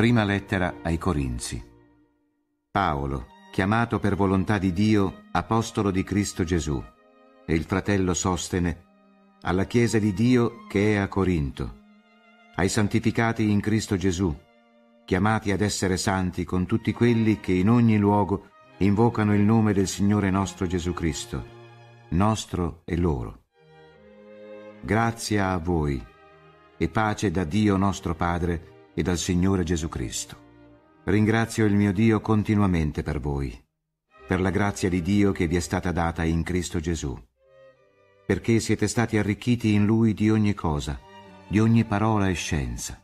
Prima lettera ai Corinzi. Paolo, chiamato per volontà di Dio apostolo di Cristo Gesù, e il fratello Sostene, alla Chiesa di Dio che è a Corinto, ai santificati in Cristo Gesù, chiamati ad essere santi con tutti quelli che in ogni luogo invocano il nome del Signore nostro Gesù Cristo, nostro e loro. Grazia a voi e pace da Dio nostro Padre e dal Signore Gesù Cristo. Ringrazio il mio Dio continuamente per voi, per la grazia di Dio che vi è stata data in Cristo Gesù, perché siete stati arricchiti in Lui di ogni cosa, di ogni parola e scienza.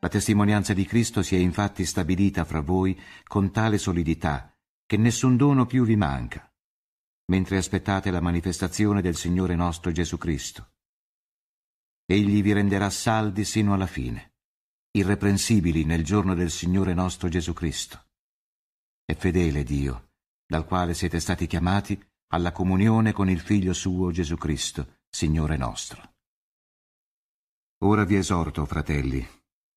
La testimonianza di Cristo si è infatti stabilita fra voi con tale solidità che nessun dono più vi manca, mentre aspettate la manifestazione del Signore nostro Gesù Cristo. Egli vi renderà saldi sino alla fine irreprensibili nel giorno del Signore nostro Gesù Cristo. È fedele Dio, dal quale siete stati chiamati alla comunione con il Figlio suo Gesù Cristo, Signore nostro. Ora vi esorto, fratelli,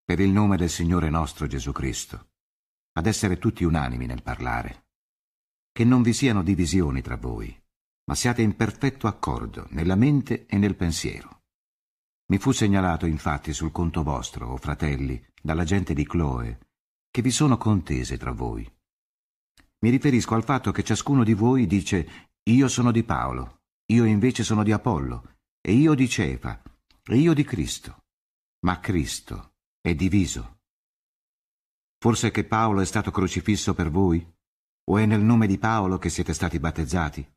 per il nome del Signore nostro Gesù Cristo, ad essere tutti unanimi nel parlare. Che non vi siano divisioni tra voi, ma siate in perfetto accordo nella mente e nel pensiero. Mi fu segnalato infatti sul conto vostro, o fratelli, dalla gente di Chloe, che vi sono contese tra voi. Mi riferisco al fatto che ciascuno di voi dice io sono di Paolo, io invece sono di Apollo, e io di Cefa, e io di Cristo. Ma Cristo è diviso. Forse che Paolo è stato crocifisso per voi? O è nel nome di Paolo che siete stati battezzati?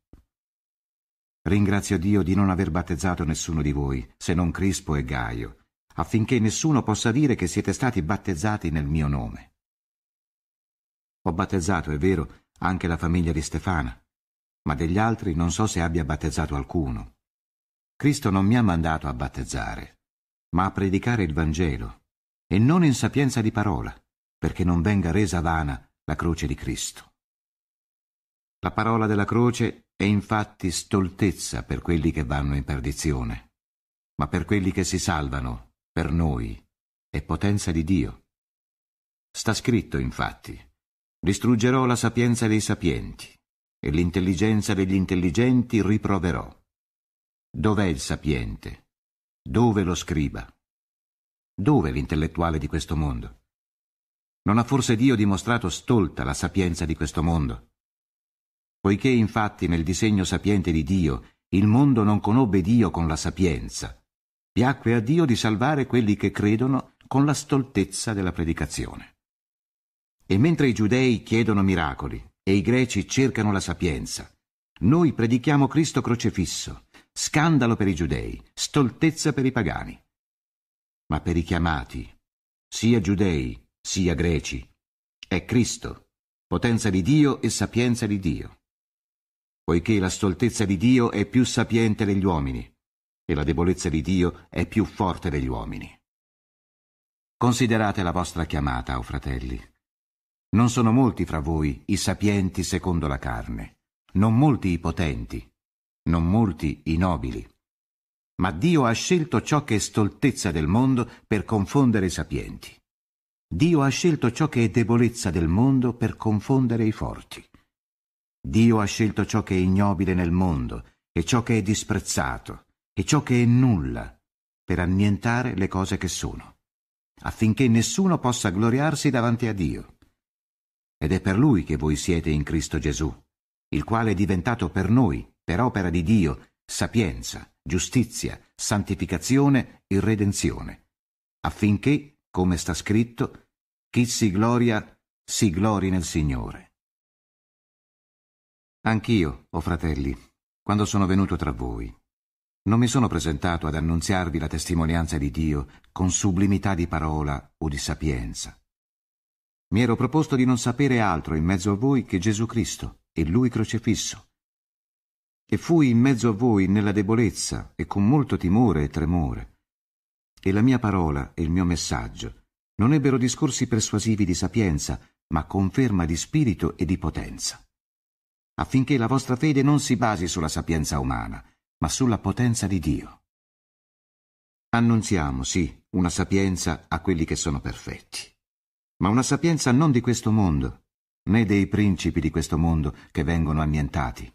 Ringrazio Dio di non aver battezzato nessuno di voi, se non Crispo e Gaio, affinché nessuno possa dire che siete stati battezzati nel mio nome. Ho battezzato, è vero, anche la famiglia di Stefana, ma degli altri non so se abbia battezzato alcuno. Cristo non mi ha mandato a battezzare, ma a predicare il Vangelo, e non in sapienza di parola, perché non venga resa vana la croce di Cristo. La parola della croce è infatti stoltezza per quelli che vanno in perdizione, ma per quelli che si salvano, per noi, è potenza di Dio. Sta scritto infatti, distruggerò la sapienza dei sapienti e l'intelligenza degli intelligenti riproverò. Dov'è il sapiente? Dove lo scriba? Dove l'intellettuale di questo mondo? Non ha forse Dio dimostrato stolta la sapienza di questo mondo? Poiché infatti nel disegno sapiente di Dio il mondo non conobbe Dio con la sapienza, piacque a Dio di salvare quelli che credono con la stoltezza della predicazione. E mentre i giudei chiedono miracoli e i greci cercano la sapienza, noi predichiamo Cristo crocefisso, scandalo per i giudei, stoltezza per i pagani. Ma per i chiamati, sia giudei sia greci, è Cristo, potenza di Dio e sapienza di Dio poiché la stoltezza di Dio è più sapiente degli uomini e la debolezza di Dio è più forte degli uomini. Considerate la vostra chiamata, o oh fratelli. Non sono molti fra voi i sapienti secondo la carne, non molti i potenti, non molti i nobili. Ma Dio ha scelto ciò che è stoltezza del mondo per confondere i sapienti. Dio ha scelto ciò che è debolezza del mondo per confondere i forti. Dio ha scelto ciò che è ignobile nel mondo e ciò che è disprezzato e ciò che è nulla per annientare le cose che sono, affinché nessuno possa gloriarsi davanti a Dio. Ed è per Lui che voi siete in Cristo Gesù, il quale è diventato per noi, per opera di Dio, sapienza, giustizia, santificazione e redenzione, affinché, come sta scritto, chi si gloria, si glori nel Signore. Anch'io, o oh fratelli, quando sono venuto tra voi, non mi sono presentato ad annunziarvi la testimonianza di Dio con sublimità di parola o di sapienza. Mi ero proposto di non sapere altro in mezzo a voi che Gesù Cristo e Lui crocifisso. E fui in mezzo a voi nella debolezza e con molto timore e tremore. E la mia parola e il mio messaggio non ebbero discorsi persuasivi di sapienza, ma conferma di spirito e di potenza affinché la vostra fede non si basi sulla sapienza umana, ma sulla potenza di Dio. Annunziamo, sì, una sapienza a quelli che sono perfetti, ma una sapienza non di questo mondo, né dei principi di questo mondo che vengono annientati.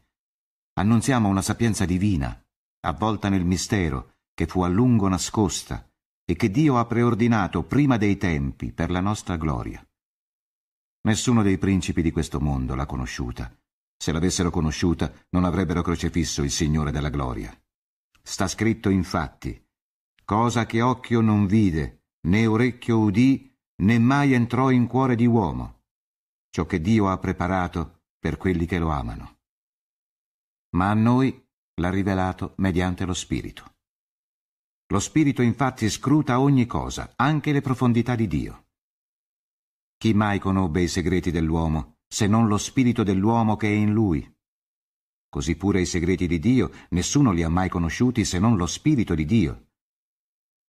Annunziamo una sapienza divina, avvolta nel mistero, che fu a lungo nascosta e che Dio ha preordinato prima dei tempi per la nostra gloria. Nessuno dei principi di questo mondo l'ha conosciuta, se l'avessero conosciuta, non avrebbero crocifisso il Signore della Gloria. Sta scritto infatti, cosa che occhio non vide, né orecchio udì, né mai entrò in cuore di uomo, ciò che Dio ha preparato per quelli che lo amano. Ma a noi l'ha rivelato mediante lo Spirito. Lo Spirito infatti scruta ogni cosa, anche le profondità di Dio. Chi mai conobbe i segreti dell'uomo? se non lo spirito dell'uomo che è in lui. Così pure i segreti di Dio, nessuno li ha mai conosciuti se non lo spirito di Dio.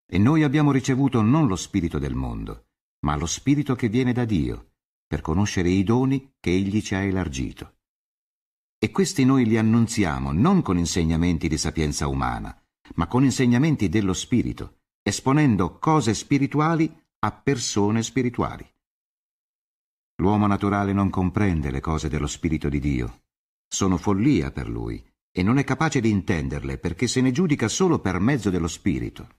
E noi abbiamo ricevuto non lo spirito del mondo, ma lo spirito che viene da Dio, per conoscere i doni che Egli ci ha elargito. E questi noi li annunziamo non con insegnamenti di sapienza umana, ma con insegnamenti dello spirito, esponendo cose spirituali a persone spirituali. L'uomo naturale non comprende le cose dello Spirito di Dio. Sono follia per lui e non è capace di intenderle perché se ne giudica solo per mezzo dello Spirito.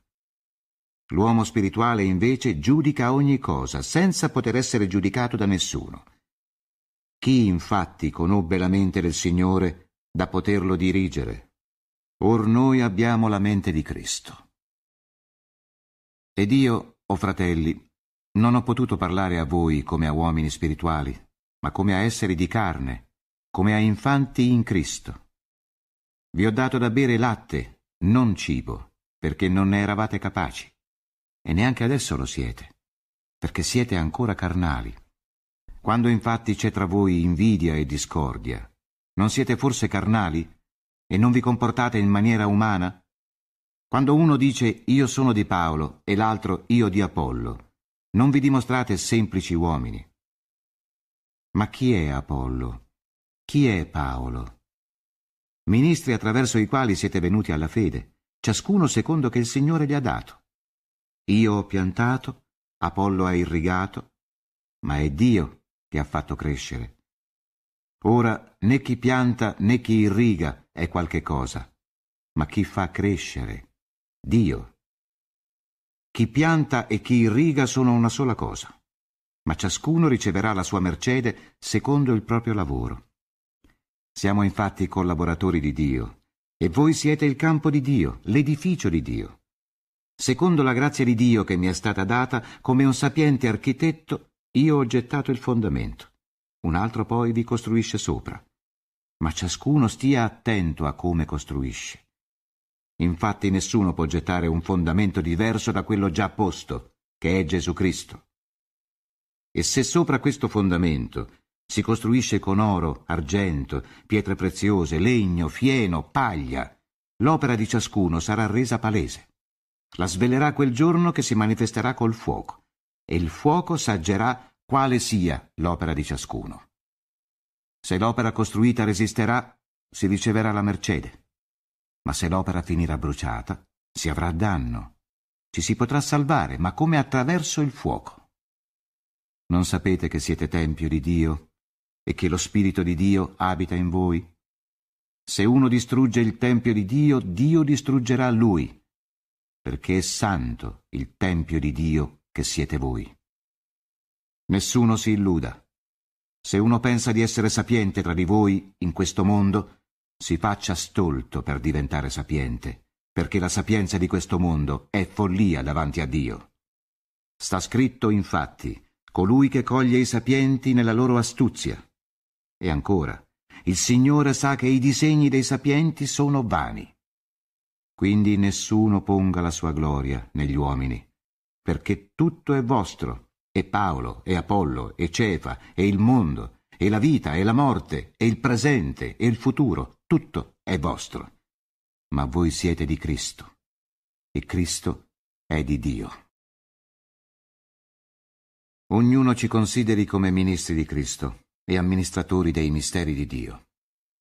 L'uomo spirituale invece giudica ogni cosa senza poter essere giudicato da nessuno. Chi infatti conobbe la mente del Signore da poterlo dirigere? Or noi abbiamo la mente di Cristo. Ed io, o oh fratelli, non ho potuto parlare a voi come a uomini spirituali, ma come a esseri di carne, come a infanti in Cristo. Vi ho dato da bere latte, non cibo, perché non ne eravate capaci, e neanche adesso lo siete, perché siete ancora carnali. Quando infatti c'è tra voi invidia e discordia, non siete forse carnali e non vi comportate in maniera umana? Quando uno dice io sono di Paolo e l'altro io di Apollo, non vi dimostrate semplici uomini. Ma chi è Apollo? Chi è Paolo? Ministri attraverso i quali siete venuti alla fede, ciascuno secondo che il Signore gli ha dato. Io ho piantato, Apollo ha irrigato, ma è Dio che ha fatto crescere. Ora né chi pianta né chi irriga è qualche cosa, ma chi fa crescere, Dio. Chi pianta e chi irriga sono una sola cosa, ma ciascuno riceverà la sua mercede secondo il proprio lavoro. Siamo infatti collaboratori di Dio, e voi siete il campo di Dio, l'edificio di Dio. Secondo la grazia di Dio che mi è stata data, come un sapiente architetto, io ho gettato il fondamento. Un altro poi vi costruisce sopra. Ma ciascuno stia attento a come costruisce. Infatti nessuno può gettare un fondamento diverso da quello già posto, che è Gesù Cristo. E se sopra questo fondamento si costruisce con oro, argento, pietre preziose, legno, fieno, paglia, l'opera di ciascuno sarà resa palese. La svelerà quel giorno che si manifesterà col fuoco, e il fuoco saggerà quale sia l'opera di ciascuno. Se l'opera costruita resisterà, si riceverà la mercede ma se l'opera finirà bruciata, si avrà danno. Ci si potrà salvare, ma come attraverso il fuoco. Non sapete che siete tempio di Dio e che lo Spirito di Dio abita in voi? Se uno distrugge il tempio di Dio, Dio distruggerà lui, perché è santo il tempio di Dio che siete voi. Nessuno si illuda. Se uno pensa di essere sapiente tra di voi in questo mondo, si faccia stolto per diventare sapiente, perché la sapienza di questo mondo è follia davanti a Dio. Sta scritto infatti, colui che coglie i sapienti nella loro astuzia. E ancora, il Signore sa che i disegni dei sapienti sono vani. Quindi nessuno ponga la sua gloria negli uomini, perché tutto è vostro, e Paolo, e Apollo, e Cefa, e il mondo, e la vita, e la morte, e il presente, e il futuro, tutto è vostro, ma voi siete di Cristo e Cristo è di Dio. Ognuno ci consideri come ministri di Cristo e amministratori dei misteri di Dio.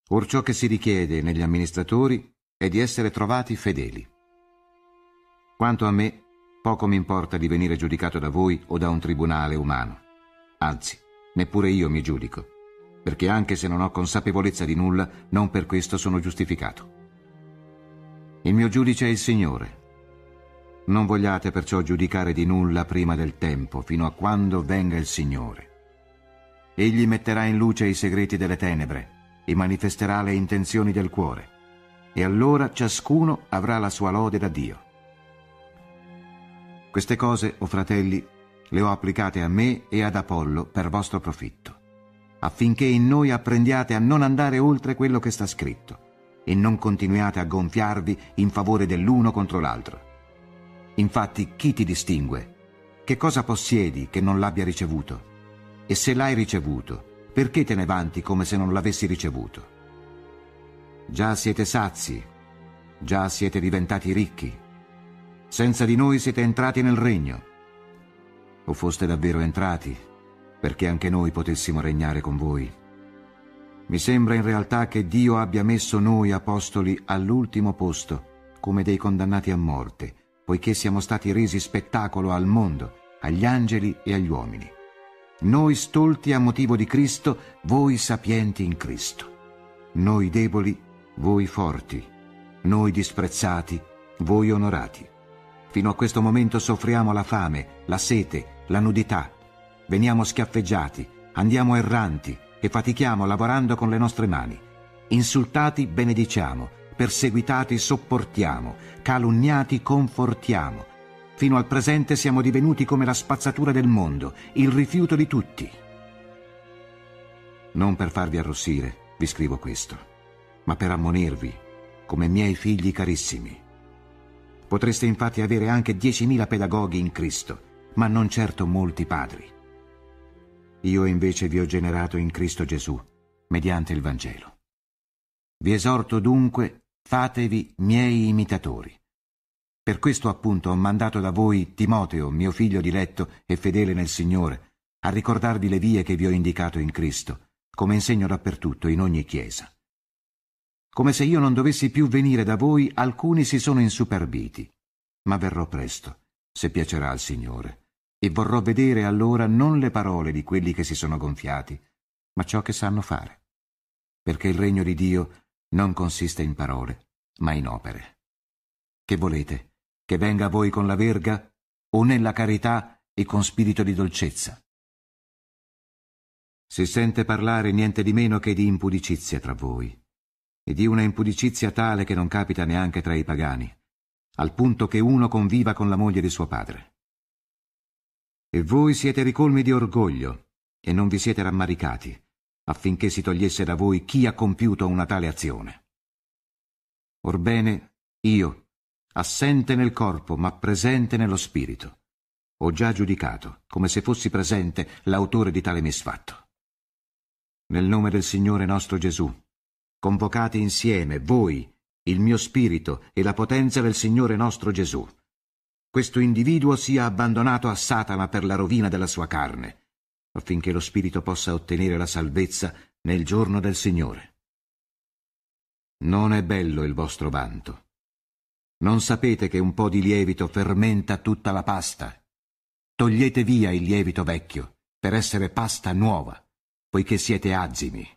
Or ciò che si richiede negli amministratori è di essere trovati fedeli. Quanto a me, poco mi importa di venire giudicato da voi o da un tribunale umano. Anzi, neppure io mi giudico perché anche se non ho consapevolezza di nulla, non per questo sono giustificato. Il mio giudice è il Signore. Non vogliate perciò giudicare di nulla prima del tempo, fino a quando venga il Signore. Egli metterà in luce i segreti delle tenebre e manifesterà le intenzioni del cuore, e allora ciascuno avrà la sua lode da Dio. Queste cose, o oh fratelli, le ho applicate a me e ad Apollo per vostro profitto affinché in noi apprendiate a non andare oltre quello che sta scritto e non continuiate a gonfiarvi in favore dell'uno contro l'altro. Infatti chi ti distingue? Che cosa possiedi che non l'abbia ricevuto? E se l'hai ricevuto, perché te ne vanti come se non l'avessi ricevuto? Già siete sazi, già siete diventati ricchi. Senza di noi siete entrati nel regno. O foste davvero entrati, perché anche noi potessimo regnare con voi. Mi sembra in realtà che Dio abbia messo noi apostoli all'ultimo posto, come dei condannati a morte, poiché siamo stati resi spettacolo al mondo, agli angeli e agli uomini. Noi stolti a motivo di Cristo, voi sapienti in Cristo. Noi deboli, voi forti. Noi disprezzati, voi onorati. Fino a questo momento soffriamo la fame, la sete, la nudità, veniamo schiaffeggiati, andiamo erranti e fatichiamo lavorando con le nostre mani. Insultati benediciamo, perseguitati sopportiamo, calunniati confortiamo. Fino al presente siamo divenuti come la spazzatura del mondo, il rifiuto di tutti. Non per farvi arrossire vi scrivo questo, ma per ammonirvi, come miei figli carissimi. Potreste infatti avere anche 10.000 pedagoghi in Cristo, ma non certo molti padri. Io invece vi ho generato in Cristo Gesù, mediante il Vangelo. Vi esorto dunque, fatevi miei imitatori. Per questo appunto ho mandato da voi Timoteo, mio figlio diletto e fedele nel Signore, a ricordarvi le vie che vi ho indicato in Cristo, come insegno dappertutto, in ogni chiesa. Come se io non dovessi più venire da voi, alcuni si sono insuperbiti, ma verrò presto, se piacerà al Signore, e vorrò vedere allora non le parole di quelli che si sono gonfiati, ma ciò che sanno fare. Perché il regno di Dio non consiste in parole, ma in opere. Che volete? Che venga a voi con la verga o nella carità e con spirito di dolcezza? Si sente parlare niente di meno che di impudicizia tra voi, e di una impudicizia tale che non capita neanche tra i pagani, al punto che uno conviva con la moglie di suo padre. E voi siete ricolmi di orgoglio e non vi siete rammaricati affinché si togliesse da voi chi ha compiuto una tale azione. Orbene, io, assente nel corpo ma presente nello spirito, ho già giudicato, come se fossi presente, l'autore di tale misfatto. Nel nome del Signore nostro Gesù, convocate insieme voi, il mio spirito e la potenza del Signore nostro Gesù questo individuo sia abbandonato a Satana per la rovina della sua carne, affinché lo spirito possa ottenere la salvezza nel giorno del Signore. Non è bello il vostro vanto. Non sapete che un po' di lievito fermenta tutta la pasta. Togliete via il lievito vecchio, per essere pasta nuova, poiché siete azimi.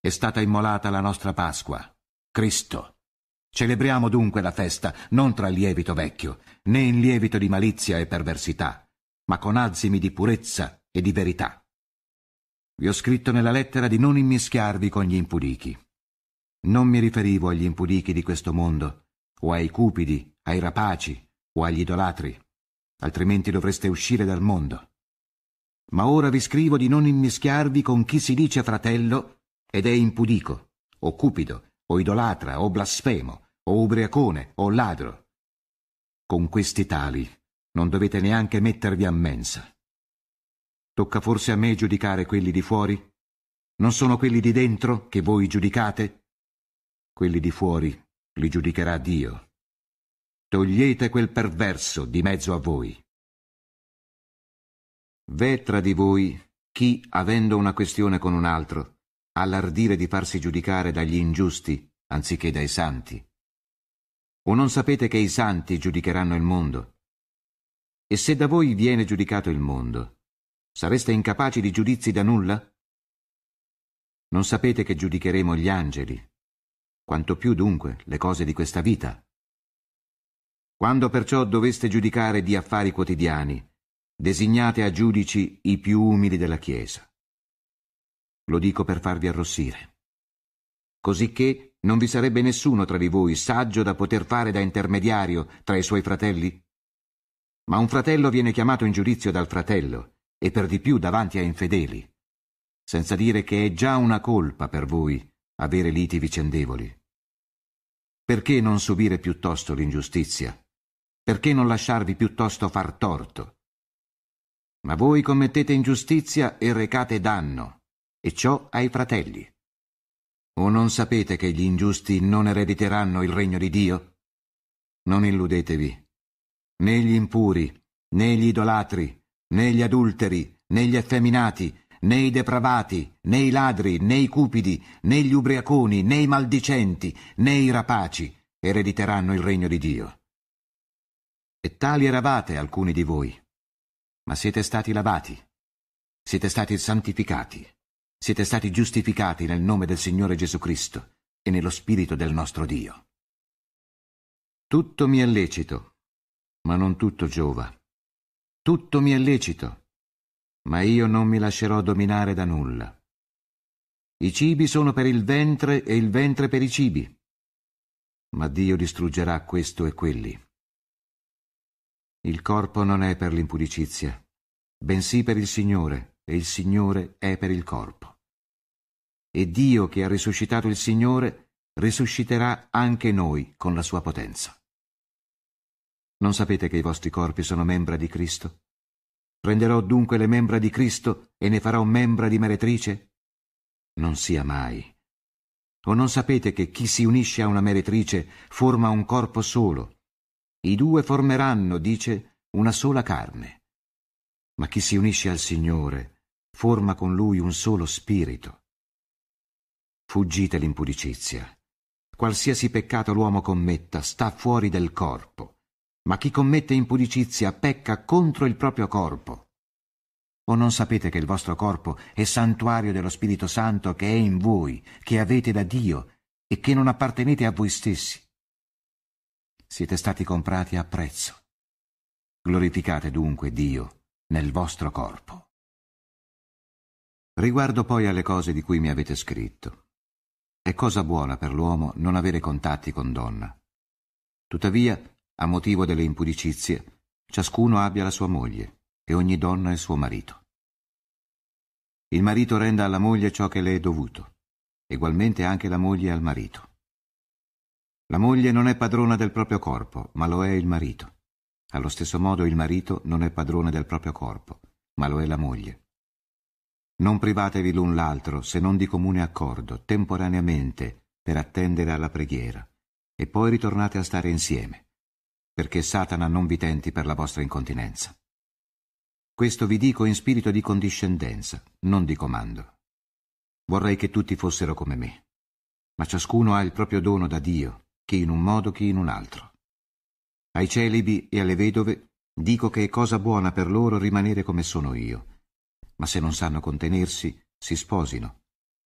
È stata immolata la nostra Pasqua, Cristo. Celebriamo dunque la festa non tra lievito vecchio, né in lievito di malizia e perversità, ma con azimi di purezza e di verità. Vi ho scritto nella lettera di non immischiarvi con gli impudichi. Non mi riferivo agli impudichi di questo mondo, o ai cupidi, ai rapaci, o agli idolatri, altrimenti dovreste uscire dal mondo. Ma ora vi scrivo di non immischiarvi con chi si dice fratello ed è impudico, o cupido, o idolatra, o blasfemo, o ubriacone, o ladro. Con questi tali non dovete neanche mettervi a mensa. Tocca forse a me giudicare quelli di fuori? Non sono quelli di dentro che voi giudicate? Quelli di fuori li giudicherà Dio. Togliete quel perverso di mezzo a voi. V'è tra di voi chi, avendo una questione con un altro, ha l'ardire di farsi giudicare dagli ingiusti anziché dai santi. O non sapete che i santi giudicheranno il mondo? E se da voi viene giudicato il mondo, sareste incapaci di giudizi da nulla? Non sapete che giudicheremo gli angeli, quanto più dunque le cose di questa vita. Quando perciò doveste giudicare di affari quotidiani, designate a giudici i più umili della Chiesa. Lo dico per farvi arrossire. Cosicché non vi sarebbe nessuno tra di voi saggio da poter fare da intermediario tra i suoi fratelli? Ma un fratello viene chiamato in giudizio dal fratello, e per di più davanti a infedeli, senza dire che è già una colpa per voi avere liti vicendevoli. Perché non subire piuttosto l'ingiustizia? Perché non lasciarvi piuttosto far torto? Ma voi commettete ingiustizia e recate danno, e ciò ai fratelli. O non sapete che gli ingiusti non erediteranno il regno di Dio? Non illudetevi. Né gli impuri, né gli idolatri, né gli adulteri, né gli effeminati, né i depravati, né i ladri, né i cupidi, né gli ubriaconi, né i maldicenti, né i rapaci erediteranno il regno di Dio. E tali eravate alcuni di voi, ma siete stati lavati, siete stati santificati siete stati giustificati nel nome del Signore Gesù Cristo e nello Spirito del nostro Dio. Tutto mi è lecito, ma non tutto giova. Tutto mi è lecito, ma io non mi lascerò dominare da nulla. I cibi sono per il ventre e il ventre per i cibi, ma Dio distruggerà questo e quelli. Il corpo non è per l'impudicizia, bensì per il Signore e il Signore è per il corpo. E Dio che ha risuscitato il Signore risusciterà anche noi con la sua potenza. Non sapete che i vostri corpi sono membra di Cristo? Prenderò dunque le membra di Cristo e ne farò membra di meretrice? Non sia mai. O non sapete che chi si unisce a una meretrice forma un corpo solo? I due formeranno, dice, una sola carne. Ma chi si unisce al Signore forma con lui un solo spirito. Fuggite l'impudicizia. Qualsiasi peccato l'uomo commetta sta fuori del corpo, ma chi commette impudicizia pecca contro il proprio corpo. O non sapete che il vostro corpo è santuario dello Spirito Santo che è in voi, che avete da Dio e che non appartenete a voi stessi? Siete stati comprati a prezzo. Glorificate dunque Dio nel vostro corpo. Riguardo poi alle cose di cui mi avete scritto. È cosa buona per l'uomo non avere contatti con donna. Tuttavia, a motivo delle impudicizie, ciascuno abbia la sua moglie e ogni donna il suo marito. Il marito renda alla moglie ciò che le è dovuto, egualmente anche la moglie al marito. La moglie non è padrona del proprio corpo, ma lo è il marito. Allo stesso modo il marito non è padrone del proprio corpo, ma lo è la moglie. Non privatevi l'un l'altro se non di comune accordo, temporaneamente, per attendere alla preghiera, e poi ritornate a stare insieme, perché Satana non vi tenti per la vostra incontinenza. Questo vi dico in spirito di condiscendenza, non di comando. Vorrei che tutti fossero come me, ma ciascuno ha il proprio dono da Dio, chi in un modo, chi in un altro. Ai celibi e alle vedove dico che è cosa buona per loro rimanere come sono io, ma se non sanno contenersi, si sposino.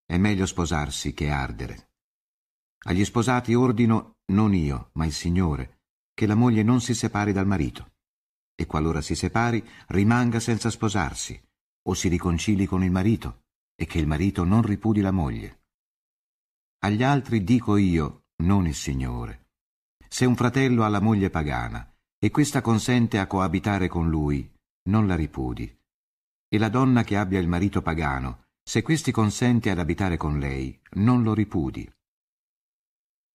È meglio sposarsi che ardere. Agli sposati ordino, non io, ma il Signore, che la moglie non si separi dal marito, e qualora si separi, rimanga senza sposarsi, o si riconcili con il marito, e che il marito non ripudi la moglie. Agli altri dico io, non il Signore. Se un fratello ha la moglie pagana, e questa consente a coabitare con lui, non la ripudi, e la donna che abbia il marito pagano, se questi consente ad abitare con lei, non lo ripudi.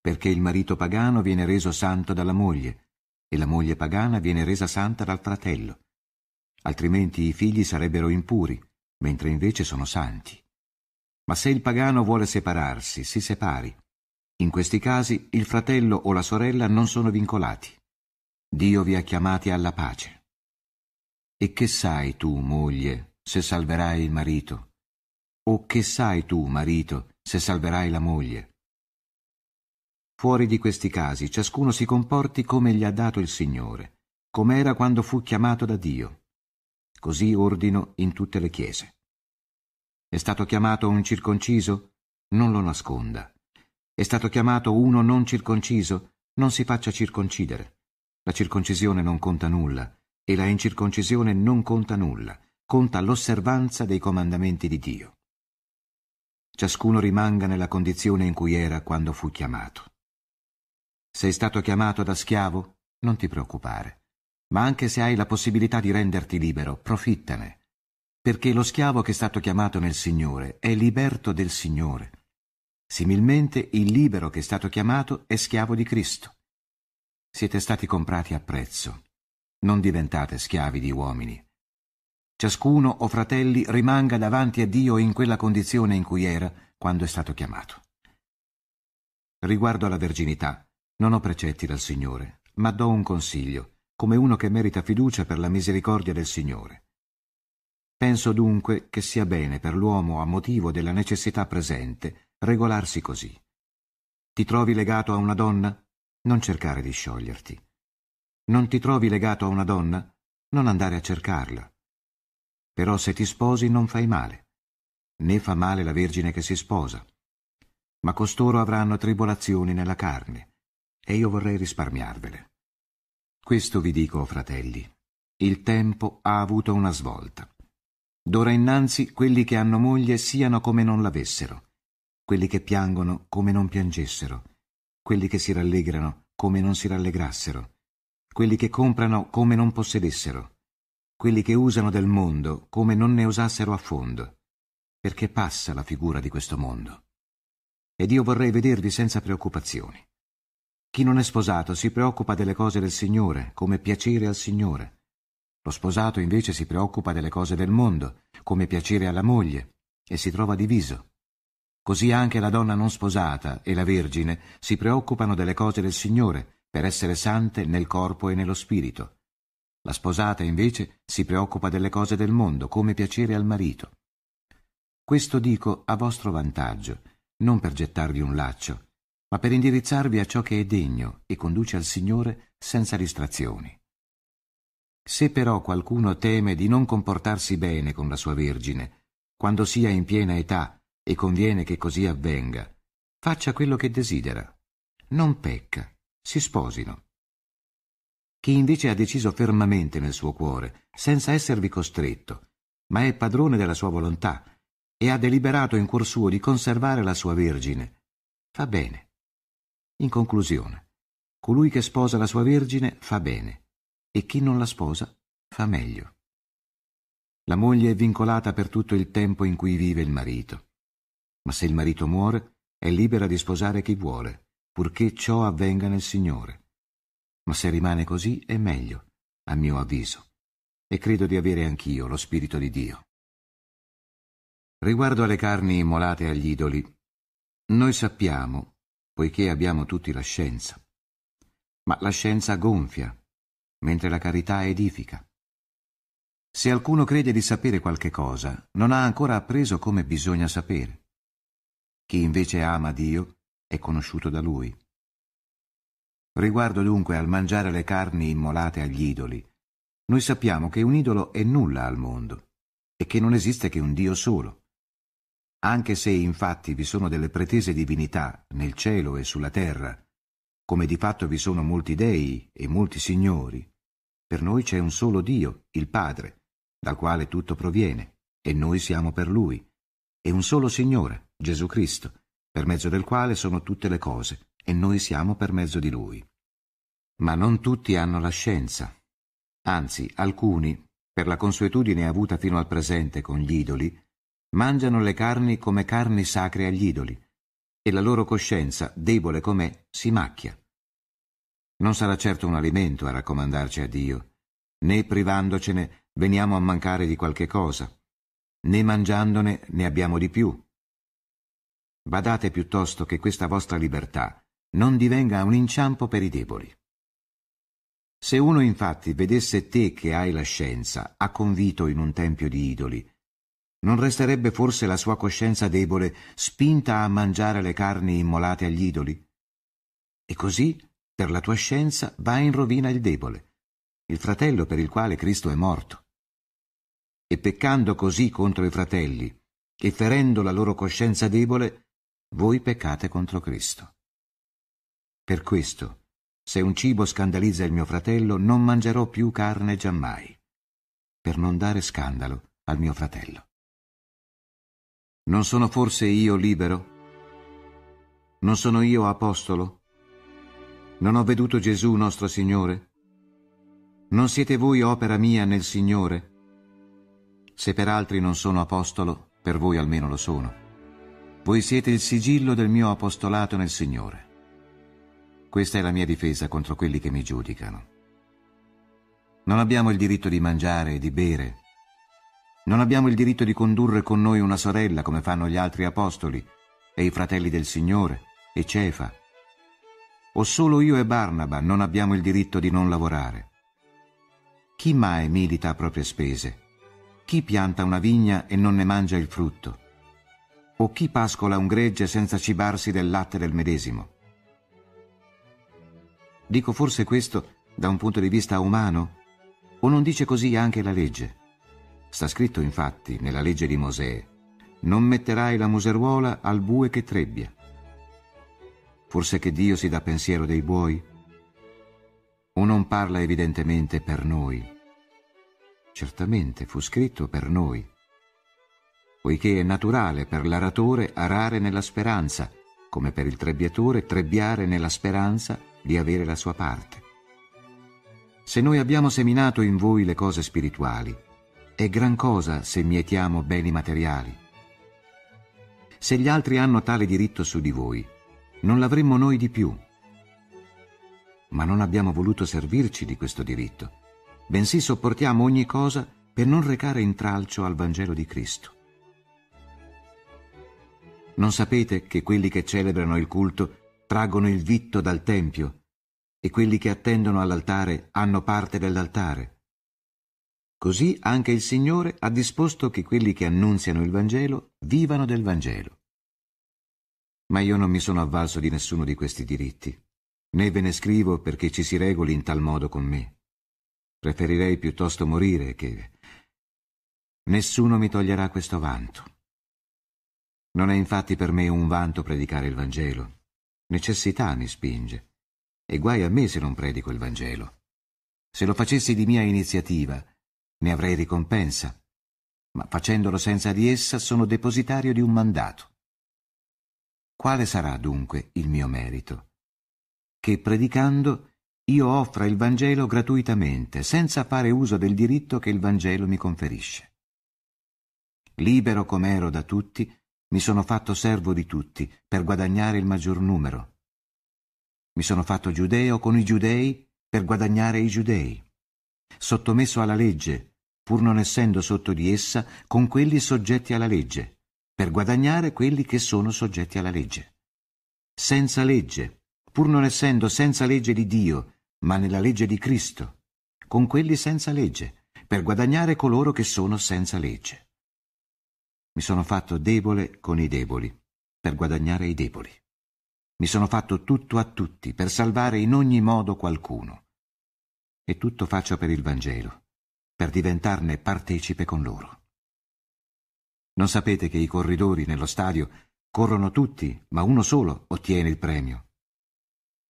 Perché il marito pagano viene reso santo dalla moglie, e la moglie pagana viene resa santa dal fratello. Altrimenti i figli sarebbero impuri, mentre invece sono santi. Ma se il pagano vuole separarsi, si separi. In questi casi il fratello o la sorella non sono vincolati. Dio vi ha chiamati alla pace. E che sai tu, moglie, se salverai il marito? O che sai tu, marito, se salverai la moglie? Fuori di questi casi ciascuno si comporti come gli ha dato il Signore, come era quando fu chiamato da Dio. Così ordino in tutte le chiese. È stato chiamato un circonciso? Non lo nasconda. È stato chiamato uno non circonciso? Non si faccia circoncidere. La circoncisione non conta nulla, e la incirconcisione non conta nulla, conta l'osservanza dei comandamenti di Dio. Ciascuno rimanga nella condizione in cui era quando fu chiamato. Sei stato chiamato da schiavo? Non ti preoccupare. Ma anche se hai la possibilità di renderti libero, profittane, perché lo schiavo che è stato chiamato nel Signore è liberto del Signore. Similmente il libero che è stato chiamato è schiavo di Cristo. Siete stati comprati a prezzo non diventate schiavi di uomini. Ciascuno o fratelli rimanga davanti a Dio in quella condizione in cui era quando è stato chiamato. Riguardo alla verginità, non ho precetti dal Signore, ma do un consiglio, come uno che merita fiducia per la misericordia del Signore. Penso dunque che sia bene per l'uomo, a motivo della necessità presente, regolarsi così. Ti trovi legato a una donna? Non cercare di scioglierti non ti trovi legato a una donna, non andare a cercarla. Però se ti sposi non fai male, né fa male la vergine che si sposa. Ma costoro avranno tribolazioni nella carne, e io vorrei risparmiarvele. Questo vi dico, fratelli, il tempo ha avuto una svolta. D'ora innanzi quelli che hanno moglie siano come non l'avessero, quelli che piangono come non piangessero, quelli che si rallegrano come non si rallegrassero, quelli che comprano come non possedessero, quelli che usano del mondo come non ne usassero a fondo, perché passa la figura di questo mondo. Ed io vorrei vedervi senza preoccupazioni. Chi non è sposato si preoccupa delle cose del Signore, come piacere al Signore. Lo sposato invece si preoccupa delle cose del mondo, come piacere alla moglie, e si trova diviso. Così anche la donna non sposata e la vergine si preoccupano delle cose del Signore, per essere sante nel corpo e nello spirito. La sposata, invece, si preoccupa delle cose del mondo, come piacere al marito. Questo dico a vostro vantaggio, non per gettarvi un laccio, ma per indirizzarvi a ciò che è degno e conduce al Signore senza distrazioni. Se però qualcuno teme di non comportarsi bene con la sua Vergine, quando sia in piena età e conviene che così avvenga, faccia quello che desidera. Non pecca, si sposino. Chi invece ha deciso fermamente nel suo cuore, senza esservi costretto, ma è padrone della sua volontà e ha deliberato in cuor suo di conservare la sua vergine, fa bene. In conclusione, colui che sposa la sua vergine fa bene e chi non la sposa fa meglio. La moglie è vincolata per tutto il tempo in cui vive il marito, ma se il marito muore è libera di sposare chi vuole purché ciò avvenga nel Signore. Ma se rimane così è meglio, a mio avviso, e credo di avere anch'io lo Spirito di Dio. Riguardo alle carni immolate agli idoli, noi sappiamo, poiché abbiamo tutti la scienza, ma la scienza gonfia, mentre la carità edifica. Se alcuno crede di sapere qualche cosa, non ha ancora appreso come bisogna sapere. Chi invece ama Dio, è conosciuto da lui. Riguardo dunque al mangiare le carni immolate agli idoli, noi sappiamo che un idolo è nulla al mondo e che non esiste che un Dio solo. Anche se infatti vi sono delle pretese divinità nel cielo e sulla terra, come di fatto vi sono molti dei e molti signori, per noi c'è un solo Dio, il Padre, dal quale tutto proviene, e noi siamo per Lui, e un solo Signore, Gesù Cristo, per mezzo del quale sono tutte le cose, e noi siamo per mezzo di lui. Ma non tutti hanno la scienza. Anzi, alcuni, per la consuetudine avuta fino al presente con gli idoli, mangiano le carni come carni sacre agli idoli, e la loro coscienza, debole com'è, si macchia. Non sarà certo un alimento a raccomandarci a Dio, né privandocene veniamo a mancare di qualche cosa, né mangiandone ne abbiamo di più, Badate piuttosto che questa vostra libertà non divenga un inciampo per i deboli. Se uno infatti vedesse te che hai la scienza, a convito in un tempio di idoli, non resterebbe forse la sua coscienza debole spinta a mangiare le carni immolate agli idoli? E così, per la tua scienza, va in rovina il debole, il fratello per il quale Cristo è morto. E peccando così contro i fratelli, e ferendo la loro coscienza debole, voi peccate contro Cristo. Per questo, se un cibo scandalizza il mio fratello, non mangerò più carne giammai, per non dare scandalo al mio fratello. Non sono forse io libero? Non sono io apostolo? Non ho veduto Gesù nostro Signore? Non siete voi opera mia nel Signore? Se per altri non sono apostolo, per voi almeno lo sono voi siete il sigillo del mio apostolato nel Signore. Questa è la mia difesa contro quelli che mi giudicano. Non abbiamo il diritto di mangiare e di bere. Non abbiamo il diritto di condurre con noi una sorella come fanno gli altri apostoli e i fratelli del Signore e Cefa. O solo io e Barnaba non abbiamo il diritto di non lavorare. Chi mai milita a proprie spese? Chi pianta una vigna e non ne mangia il frutto? O chi pascola un gregge senza cibarsi del latte del medesimo? Dico forse questo da un punto di vista umano? O non dice così anche la legge? Sta scritto infatti nella legge di Mosè, non metterai la museruola al bue che trebbia. Forse che Dio si dà pensiero dei buoi? O non parla evidentemente per noi? Certamente fu scritto per noi poiché è naturale per l'aratore arare nella speranza, come per il trebbiatore trebbiare nella speranza di avere la sua parte. Se noi abbiamo seminato in voi le cose spirituali, è gran cosa se mietiamo beni materiali. Se gli altri hanno tale diritto su di voi, non l'avremmo noi di più. Ma non abbiamo voluto servirci di questo diritto, bensì sopportiamo ogni cosa per non recare intralcio al Vangelo di Cristo. Non sapete che quelli che celebrano il culto traggono il vitto dal tempio e quelli che attendono all'altare hanno parte dell'altare. Così anche il Signore ha disposto che quelli che annunziano il Vangelo vivano del Vangelo. Ma io non mi sono avvalso di nessuno di questi diritti, né ve ne scrivo perché ci si regoli in tal modo con me. Preferirei piuttosto morire che... Nessuno mi toglierà questo vanto. Non è infatti per me un vanto predicare il Vangelo. Necessità mi spinge. E guai a me se non predico il Vangelo. Se lo facessi di mia iniziativa, ne avrei ricompensa, ma facendolo senza di essa sono depositario di un mandato. Quale sarà dunque il mio merito? Che predicando io offra il Vangelo gratuitamente, senza fare uso del diritto che il Vangelo mi conferisce. Libero com'ero da tutti, mi sono fatto servo di tutti per guadagnare il maggior numero. Mi sono fatto giudeo con i giudei per guadagnare i giudei. Sottomesso alla legge, pur non essendo sotto di essa, con quelli soggetti alla legge, per guadagnare quelli che sono soggetti alla legge. Senza legge, pur non essendo senza legge di Dio, ma nella legge di Cristo, con quelli senza legge, per guadagnare coloro che sono senza legge. Mi sono fatto debole con i deboli, per guadagnare i deboli. Mi sono fatto tutto a tutti, per salvare in ogni modo qualcuno. E tutto faccio per il Vangelo, per diventarne partecipe con loro. Non sapete che i corridori nello stadio corrono tutti, ma uno solo ottiene il premio.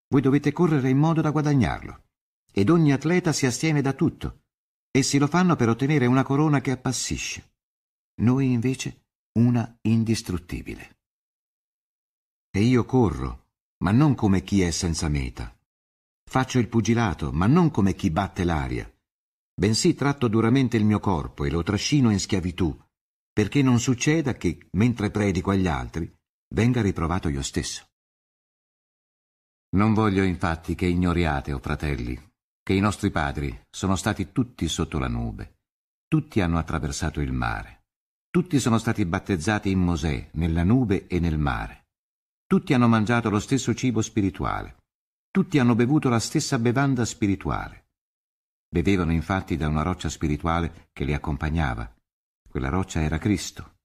Voi dovete correre in modo da guadagnarlo, ed ogni atleta si astiene da tutto. Essi lo fanno per ottenere una corona che appassisce noi invece una indistruttibile. E io corro, ma non come chi è senza meta. Faccio il pugilato, ma non come chi batte l'aria, bensì tratto duramente il mio corpo e lo trascino in schiavitù, perché non succeda che, mentre predico agli altri, venga riprovato io stesso. Non voglio infatti che ignoriate, o oh fratelli, che i nostri padri sono stati tutti sotto la nube, tutti hanno attraversato il mare tutti sono stati battezzati in Mosè, nella nube e nel mare. Tutti hanno mangiato lo stesso cibo spirituale. Tutti hanno bevuto la stessa bevanda spirituale. Bevevano infatti da una roccia spirituale che li accompagnava. Quella roccia era Cristo.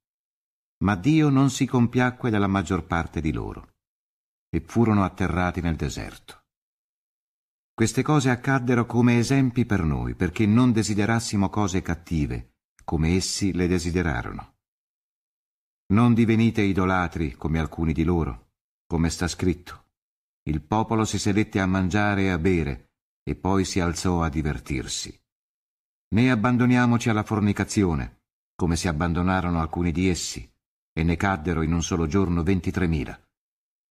Ma Dio non si compiacque della maggior parte di loro e furono atterrati nel deserto. Queste cose accaddero come esempi per noi, perché non desiderassimo cose cattive, come essi le desiderarono. Non divenite idolatri come alcuni di loro, come sta scritto. Il popolo si sedette a mangiare e a bere, e poi si alzò a divertirsi. Né abbandoniamoci alla fornicazione, come si abbandonarono alcuni di essi, e ne caddero in un solo giorno ventitremila.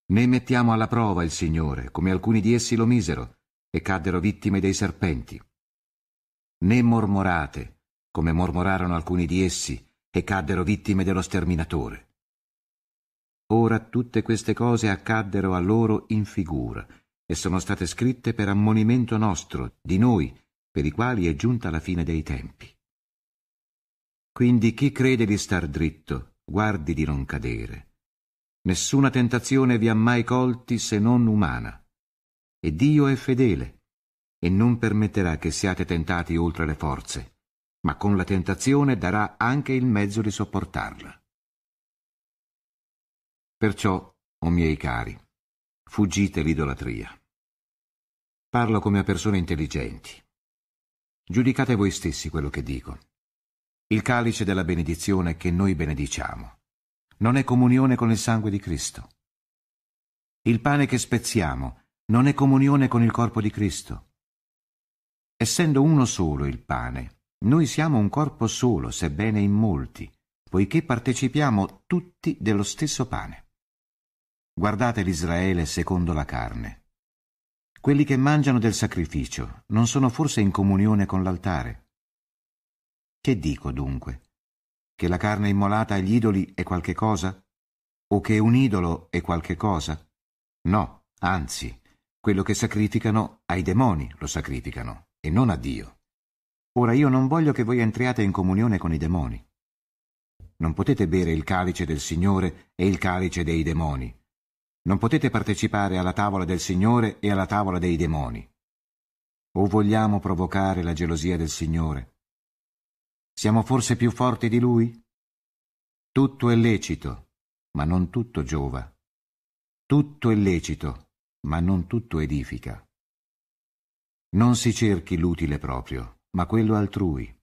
Né mettiamo alla prova il Signore, come alcuni di essi lo misero, e caddero vittime dei serpenti. Né mormorate, come mormorarono alcuni di essi, e caddero vittime dello sterminatore. Ora tutte queste cose accaddero a loro in figura e sono state scritte per ammonimento nostro, di noi, per i quali è giunta la fine dei tempi. Quindi chi crede di star dritto, guardi di non cadere. Nessuna tentazione vi ha mai colti se non umana. E Dio è fedele e non permetterà che siate tentati oltre le forze ma con la tentazione darà anche il mezzo di sopportarla. Perciò, o miei cari, fuggite l'idolatria. Parlo come a persone intelligenti. Giudicate voi stessi quello che dico. Il calice della benedizione che noi benediciamo non è comunione con il sangue di Cristo. Il pane che spezziamo non è comunione con il corpo di Cristo. Essendo uno solo il pane, noi siamo un corpo solo, sebbene in molti, poiché partecipiamo tutti dello stesso pane. Guardate l'Israele secondo la carne. Quelli che mangiano del sacrificio non sono forse in comunione con l'altare? Che dico dunque? Che la carne immolata agli idoli è qualche cosa? O che un idolo è qualche cosa? No, anzi, quello che sacrificano ai demoni lo sacrificano e non a Dio. Ora io non voglio che voi entriate in comunione con i demoni. Non potete bere il calice del Signore e il calice dei demoni. Non potete partecipare alla tavola del Signore e alla tavola dei demoni. O vogliamo provocare la gelosia del Signore? Siamo forse più forti di Lui? Tutto è lecito, ma non tutto giova. Tutto è lecito, ma non tutto edifica. Non si cerchi l'utile proprio ma quello altrui.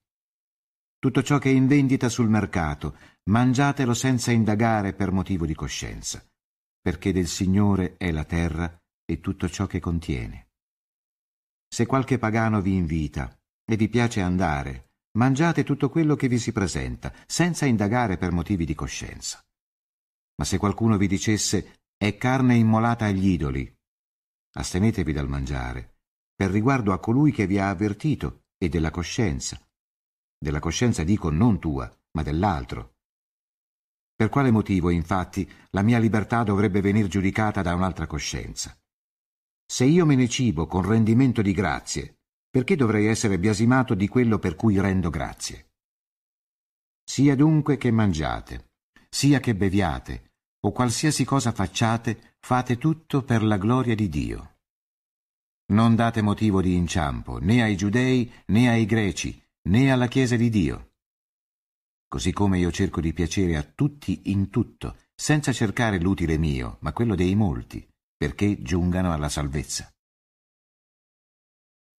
Tutto ciò che è in vendita sul mercato, mangiatelo senza indagare per motivo di coscienza, perché del Signore è la terra e tutto ciò che contiene. Se qualche pagano vi invita e vi piace andare, mangiate tutto quello che vi si presenta, senza indagare per motivi di coscienza. Ma se qualcuno vi dicesse è carne immolata agli idoli, astenetevi dal mangiare, per riguardo a colui che vi ha avvertito e della coscienza. Della coscienza dico non tua, ma dell'altro. Per quale motivo, infatti, la mia libertà dovrebbe venir giudicata da un'altra coscienza? Se io me ne cibo con rendimento di grazie, perché dovrei essere biasimato di quello per cui rendo grazie? Sia dunque che mangiate, sia che beviate, o qualsiasi cosa facciate, fate tutto per la gloria di Dio. Non date motivo di inciampo né ai giudei né ai greci né alla Chiesa di Dio. Così come io cerco di piacere a tutti in tutto, senza cercare l'utile mio, ma quello dei molti, perché giungano alla salvezza.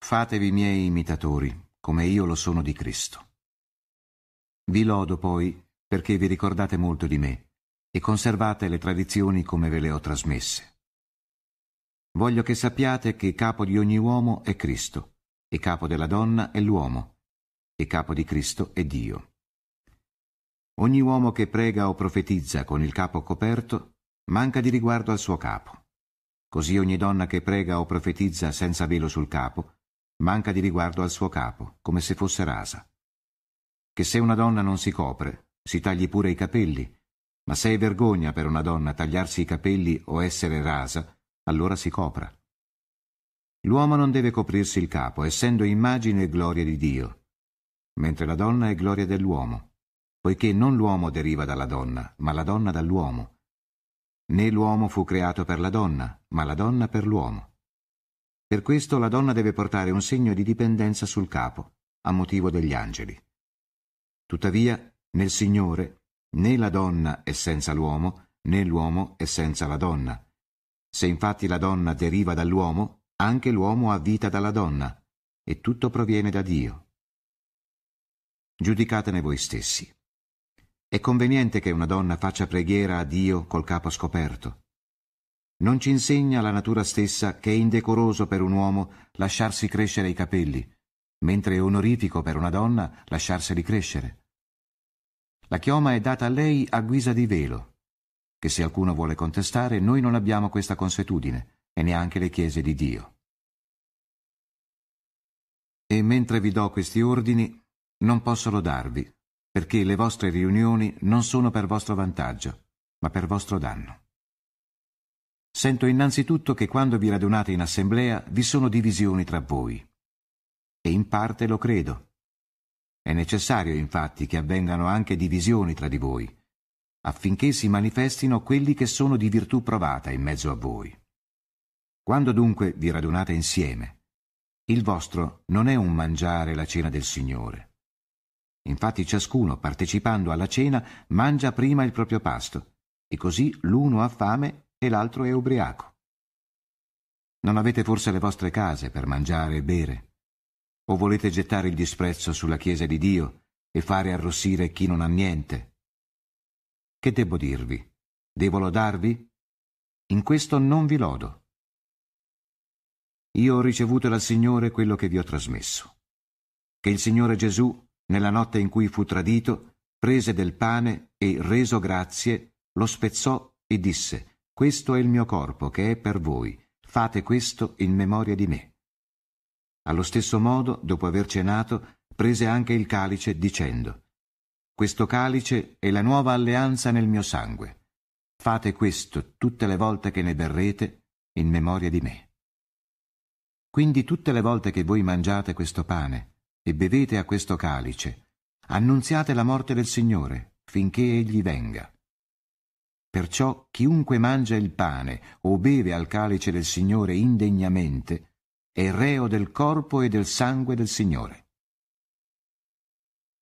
Fatevi miei imitatori, come io lo sono di Cristo. Vi lodo poi perché vi ricordate molto di me e conservate le tradizioni come ve le ho trasmesse. Voglio che sappiate che capo di ogni uomo è Cristo, e capo della donna è l'uomo, e capo di Cristo è Dio. Ogni uomo che prega o profetizza con il capo coperto manca di riguardo al suo capo. Così ogni donna che prega o profetizza senza velo sul capo manca di riguardo al suo capo, come se fosse rasa. Che se una donna non si copre, si tagli pure i capelli, ma se è vergogna per una donna tagliarsi i capelli o essere rasa, allora si copra. L'uomo non deve coprirsi il capo, essendo immagine e gloria di Dio, mentre la donna è gloria dell'uomo, poiché non l'uomo deriva dalla donna, ma la donna dall'uomo. Né l'uomo fu creato per la donna, ma la donna per l'uomo. Per questo la donna deve portare un segno di dipendenza sul capo, a motivo degli angeli. Tuttavia, nel Signore, né la donna è senza l'uomo, né l'uomo è senza la donna, se infatti la donna deriva dall'uomo, anche l'uomo ha vita dalla donna, e tutto proviene da Dio. Giudicatene voi stessi. È conveniente che una donna faccia preghiera a Dio col capo scoperto. Non ci insegna la natura stessa che è indecoroso per un uomo lasciarsi crescere i capelli, mentre è onorifico per una donna lasciarseli crescere. La chioma è data a lei a guisa di velo, che se alcuno vuole contestare, noi non abbiamo questa consuetudine, e neanche le chiese di Dio. E mentre vi do questi ordini, non possono darvi, perché le vostre riunioni non sono per vostro vantaggio, ma per vostro danno. Sento innanzitutto che quando vi radunate in assemblea vi sono divisioni tra voi. E in parte lo credo. È necessario infatti che avvengano anche divisioni tra di voi, affinché si manifestino quelli che sono di virtù provata in mezzo a voi. Quando dunque vi radunate insieme, il vostro non è un mangiare la cena del Signore. Infatti ciascuno, partecipando alla cena, mangia prima il proprio pasto, e così l'uno ha fame e l'altro è ubriaco. Non avete forse le vostre case per mangiare e bere? O volete gettare il disprezzo sulla Chiesa di Dio e fare arrossire chi non ha niente? Che devo dirvi? Devo lodarvi? In questo non vi lodo. Io ho ricevuto dal Signore quello che vi ho trasmesso. Che il Signore Gesù, nella notte in cui fu tradito, prese del pane e, reso grazie, lo spezzò e disse, Questo è il mio corpo che è per voi, fate questo in memoria di me. Allo stesso modo, dopo aver cenato, prese anche il calice dicendo, questo calice è la nuova alleanza nel mio sangue. Fate questo tutte le volte che ne berrete in memoria di me. Quindi tutte le volte che voi mangiate questo pane e bevete a questo calice, annunziate la morte del Signore finché egli venga. Perciò chiunque mangia il pane o beve al calice del Signore indegnamente è reo del corpo e del sangue del Signore.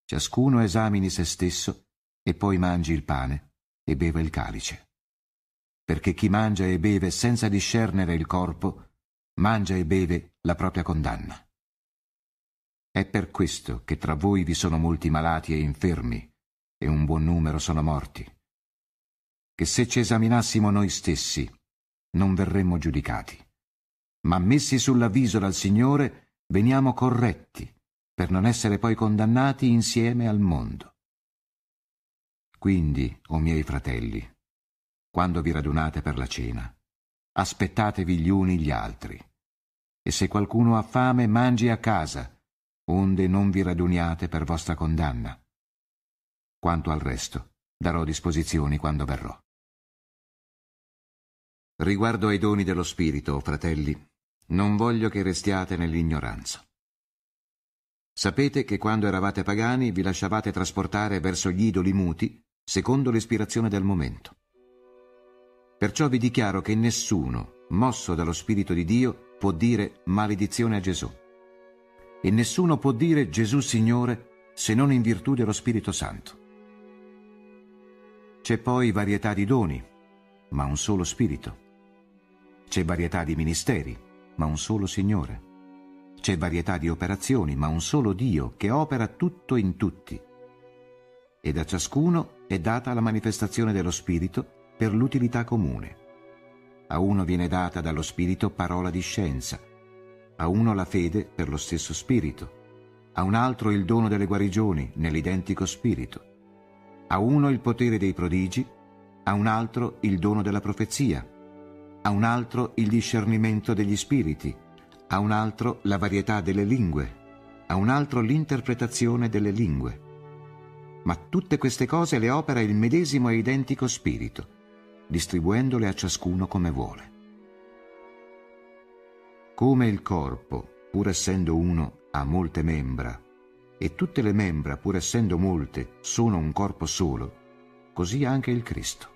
Ciascuno esamini se stesso e poi mangi il pane e beva il calice. Perché chi mangia e beve senza discernere il corpo, mangia e beve la propria condanna. È per questo che tra voi vi sono molti malati e infermi, e un buon numero sono morti. Che se ci esaminassimo noi stessi, non verremmo giudicati. Ma messi sull'avviso dal Signore, veniamo corretti per non essere poi condannati insieme al mondo. Quindi, o oh miei fratelli, quando vi radunate per la cena, aspettatevi gli uni gli altri, e se qualcuno ha fame mangi a casa, onde non vi raduniate per vostra condanna. Quanto al resto, darò disposizioni quando verrò. Riguardo ai doni dello Spirito, fratelli, non voglio che restiate nell'ignoranza. Sapete che quando eravate pagani vi lasciavate trasportare verso gli idoli muti, secondo l'ispirazione del momento. Perciò vi dichiaro che nessuno, mosso dallo Spirito di Dio, può dire maledizione a Gesù. E nessuno può dire Gesù Signore se non in virtù dello Spirito Santo. C'è poi varietà di doni, ma un solo Spirito. C'è varietà di ministeri, ma un solo Signore. C'è varietà di operazioni, ma un solo Dio che opera tutto in tutti. E da ciascuno è data la manifestazione dello Spirito per l'utilità comune. A uno viene data dallo Spirito parola di scienza, a uno la fede per lo stesso Spirito, a un altro il dono delle guarigioni nell'identico Spirito, a uno il potere dei prodigi, a un altro il dono della profezia, a un altro il discernimento degli spiriti, a un altro la varietà delle lingue, a un altro l'interpretazione delle lingue. Ma tutte queste cose le opera il medesimo e identico spirito, distribuendole a ciascuno come vuole. Come il corpo, pur essendo uno, ha molte membra, e tutte le membra, pur essendo molte, sono un corpo solo, così anche il Cristo.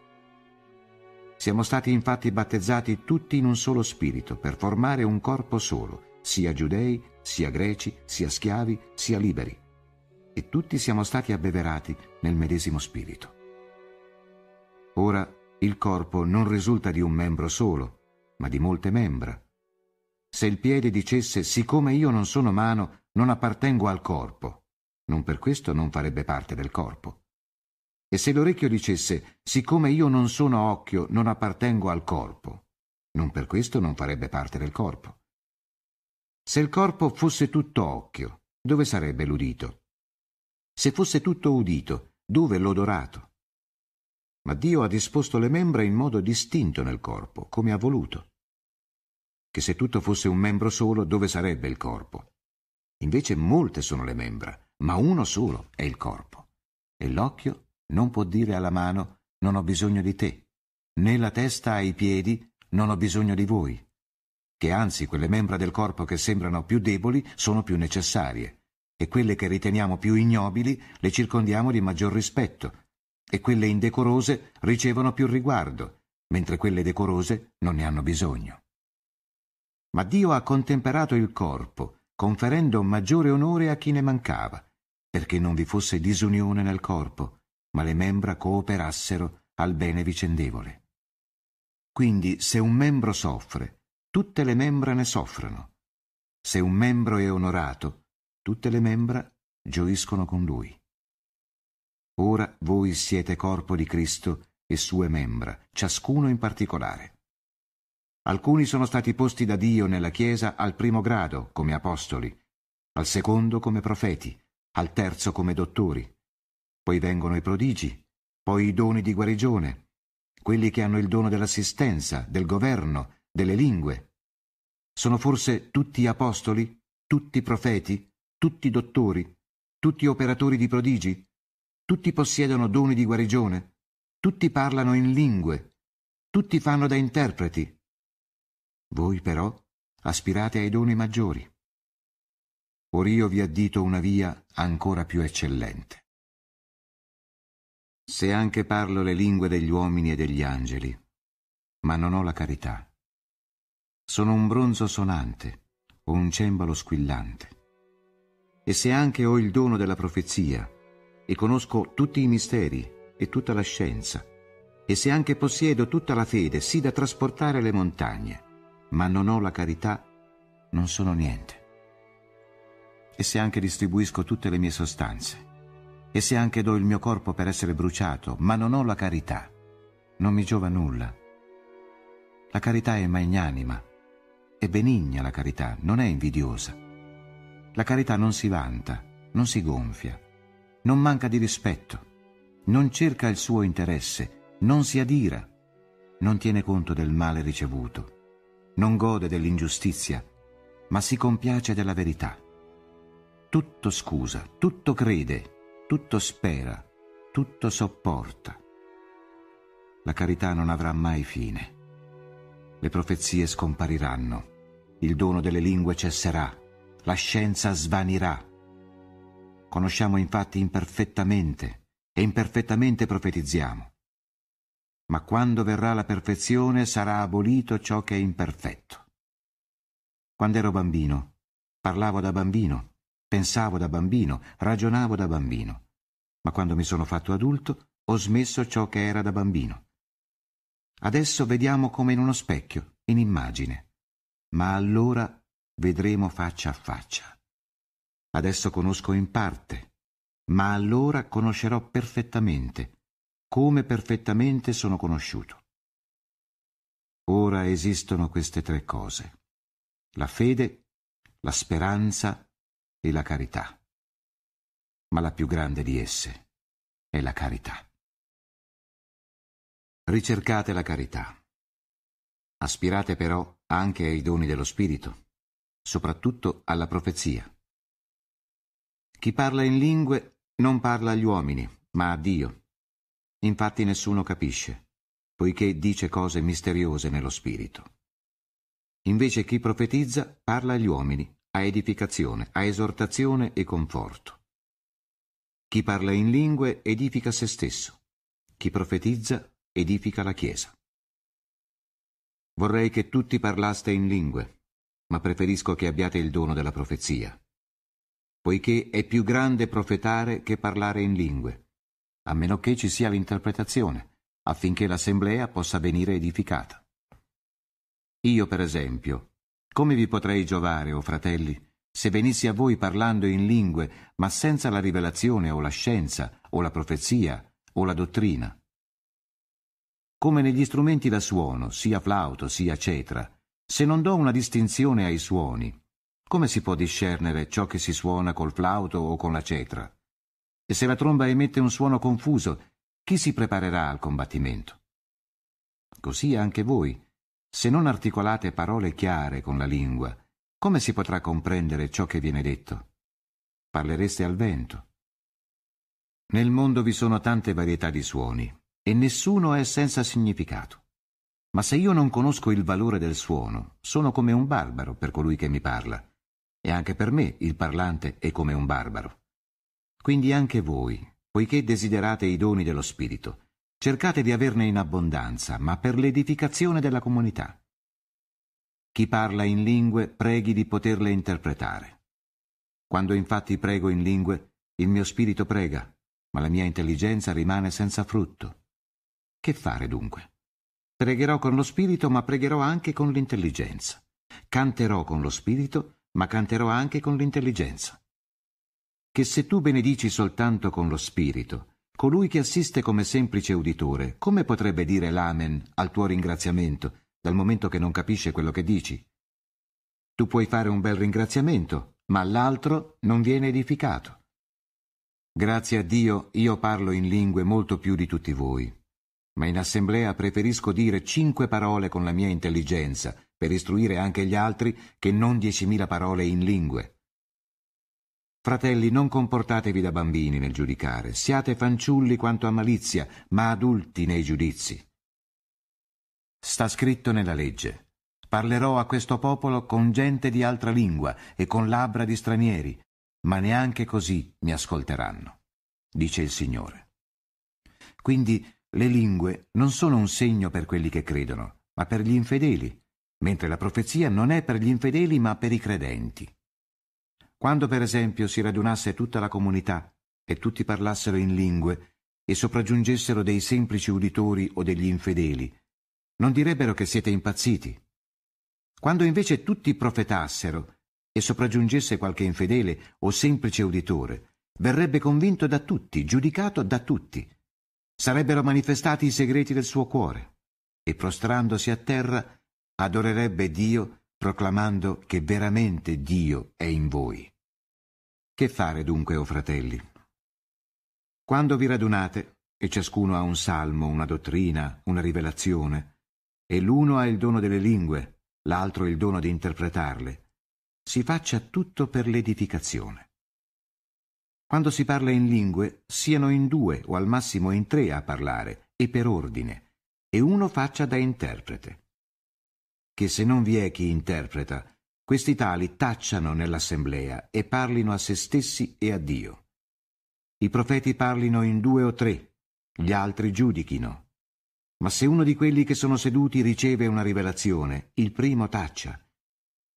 Siamo stati infatti battezzati tutti in un solo spirito per formare un corpo solo, sia giudei, sia greci, sia schiavi, sia liberi. E tutti siamo stati abbeverati nel medesimo spirito. Ora il corpo non risulta di un membro solo, ma di molte membra. Se il piede dicesse siccome io non sono mano, non appartengo al corpo, non per questo non farebbe parte del corpo. E se l'orecchio dicesse, siccome io non sono occhio, non appartengo al corpo, non per questo non farebbe parte del corpo. Se il corpo fosse tutto occhio, dove sarebbe l'udito? Se fosse tutto udito, dove l'odorato? Ma Dio ha disposto le membra in modo distinto nel corpo, come ha voluto. Che se tutto fosse un membro solo, dove sarebbe il corpo? Invece molte sono le membra, ma uno solo è il corpo. E l'occhio non può dire alla mano non ho bisogno di te, né la testa ai piedi non ho bisogno di voi, che anzi quelle membra del corpo che sembrano più deboli sono più necessarie, e quelle che riteniamo più ignobili le circondiamo di maggior rispetto, e quelle indecorose ricevono più riguardo, mentre quelle decorose non ne hanno bisogno. Ma Dio ha contemperato il corpo, conferendo maggiore onore a chi ne mancava, perché non vi fosse disunione nel corpo, ma le membra cooperassero al bene vicendevole. Quindi se un membro soffre, tutte le membra ne soffrono. Se un membro è onorato, tutte le membra gioiscono con lui. Ora voi siete corpo di Cristo e sue membra, ciascuno in particolare. Alcuni sono stati posti da Dio nella Chiesa al primo grado come apostoli, al secondo come profeti, al terzo come dottori, poi vengono i prodigi, poi i doni di guarigione, quelli che hanno il dono dell'assistenza, del governo, delle lingue. Sono forse tutti apostoli, tutti profeti, tutti dottori, tutti operatori di prodigi, tutti possiedono doni di guarigione, tutti parlano in lingue, tutti fanno da interpreti. Voi però aspirate ai doni maggiori. Or io vi addito una via ancora più eccellente se anche parlo le lingue degli uomini e degli angeli, ma non ho la carità. Sono un bronzo sonante o un cembalo squillante. E se anche ho il dono della profezia e conosco tutti i misteri e tutta la scienza, e se anche possiedo tutta la fede, sì da trasportare le montagne, ma non ho la carità, non sono niente. E se anche distribuisco tutte le mie sostanze, e se anche do il mio corpo per essere bruciato, ma non ho la carità, non mi giova nulla. La carità è magnanima, è benigna la carità, non è invidiosa. La carità non si vanta, non si gonfia, non manca di rispetto, non cerca il suo interesse, non si adira, non tiene conto del male ricevuto, non gode dell'ingiustizia, ma si compiace della verità. Tutto scusa, tutto crede, tutto spera, tutto sopporta. La carità non avrà mai fine. Le profezie scompariranno, il dono delle lingue cesserà, la scienza svanirà. Conosciamo infatti imperfettamente e imperfettamente profetizziamo. Ma quando verrà la perfezione sarà abolito ciò che è imperfetto. Quando ero bambino, parlavo da bambino Pensavo da bambino, ragionavo da bambino, ma quando mi sono fatto adulto ho smesso ciò che era da bambino. Adesso vediamo come in uno specchio, in immagine, ma allora vedremo faccia a faccia. Adesso conosco in parte, ma allora conoscerò perfettamente, come perfettamente sono conosciuto. Ora esistono queste tre cose, la fede, la speranza e la carità. Ma la più grande di esse è la carità. Ricercate la carità. Aspirate però anche ai doni dello Spirito, soprattutto alla profezia. Chi parla in lingue non parla agli uomini, ma a Dio. Infatti nessuno capisce, poiché dice cose misteriose nello Spirito. Invece chi profetizza parla agli uomini, a edificazione, a esortazione e conforto. Chi parla in lingue edifica se stesso, chi profetizza edifica la Chiesa. Vorrei che tutti parlaste in lingue, ma preferisco che abbiate il dono della profezia, poiché è più grande profetare che parlare in lingue, a meno che ci sia l'interpretazione, affinché l'assemblea possa venire edificata. Io, per esempio, come vi potrei giovare, o oh fratelli, se venissi a voi parlando in lingue, ma senza la rivelazione o la scienza, o la profezia, o la dottrina? Come negli strumenti da suono, sia flauto sia cetra, se non do una distinzione ai suoni, come si può discernere ciò che si suona col flauto o con la cetra? E se la tromba emette un suono confuso, chi si preparerà al combattimento? Così anche voi, se non articolate parole chiare con la lingua, come si potrà comprendere ciò che viene detto? Parlereste al vento. Nel mondo vi sono tante varietà di suoni e nessuno è senza significato. Ma se io non conosco il valore del suono, sono come un barbaro per colui che mi parla. E anche per me il parlante è come un barbaro. Quindi anche voi, poiché desiderate i doni dello Spirito, Cercate di averne in abbondanza, ma per l'edificazione della comunità. Chi parla in lingue preghi di poterle interpretare. Quando infatti prego in lingue, il mio spirito prega, ma la mia intelligenza rimane senza frutto. Che fare dunque? Pregherò con lo spirito, ma pregherò anche con l'intelligenza. Canterò con lo spirito, ma canterò anche con l'intelligenza. Che se tu benedici soltanto con lo spirito, Colui che assiste come semplice uditore, come potrebbe dire l'amen al tuo ringraziamento, dal momento che non capisce quello che dici? Tu puoi fare un bel ringraziamento, ma l'altro non viene edificato. Grazie a Dio io parlo in lingue molto più di tutti voi, ma in assemblea preferisco dire cinque parole con la mia intelligenza, per istruire anche gli altri, che non diecimila parole in lingue. Fratelli, non comportatevi da bambini nel giudicare, siate fanciulli quanto a malizia, ma adulti nei giudizi. Sta scritto nella legge. Parlerò a questo popolo con gente di altra lingua e con labbra di stranieri, ma neanche così mi ascolteranno, dice il Signore. Quindi le lingue non sono un segno per quelli che credono, ma per gli infedeli, mentre la profezia non è per gli infedeli, ma per i credenti. Quando per esempio si radunasse tutta la comunità e tutti parlassero in lingue e sopraggiungessero dei semplici uditori o degli infedeli, non direbbero che siete impazziti. Quando invece tutti profetassero e sopraggiungesse qualche infedele o semplice uditore, verrebbe convinto da tutti, giudicato da tutti. Sarebbero manifestati i segreti del suo cuore e prostrandosi a terra adorerebbe Dio proclamando che veramente Dio è in voi. Che fare dunque, o oh fratelli? Quando vi radunate, e ciascuno ha un salmo, una dottrina, una rivelazione, e l'uno ha il dono delle lingue, l'altro il dono di interpretarle, si faccia tutto per l'edificazione. Quando si parla in lingue, siano in due o al massimo in tre a parlare, e per ordine, e uno faccia da interprete che se non vi è chi interpreta, questi tali tacciano nell'assemblea e parlino a se stessi e a Dio. I profeti parlino in due o tre, gli altri giudichino. Ma se uno di quelli che sono seduti riceve una rivelazione, il primo taccia.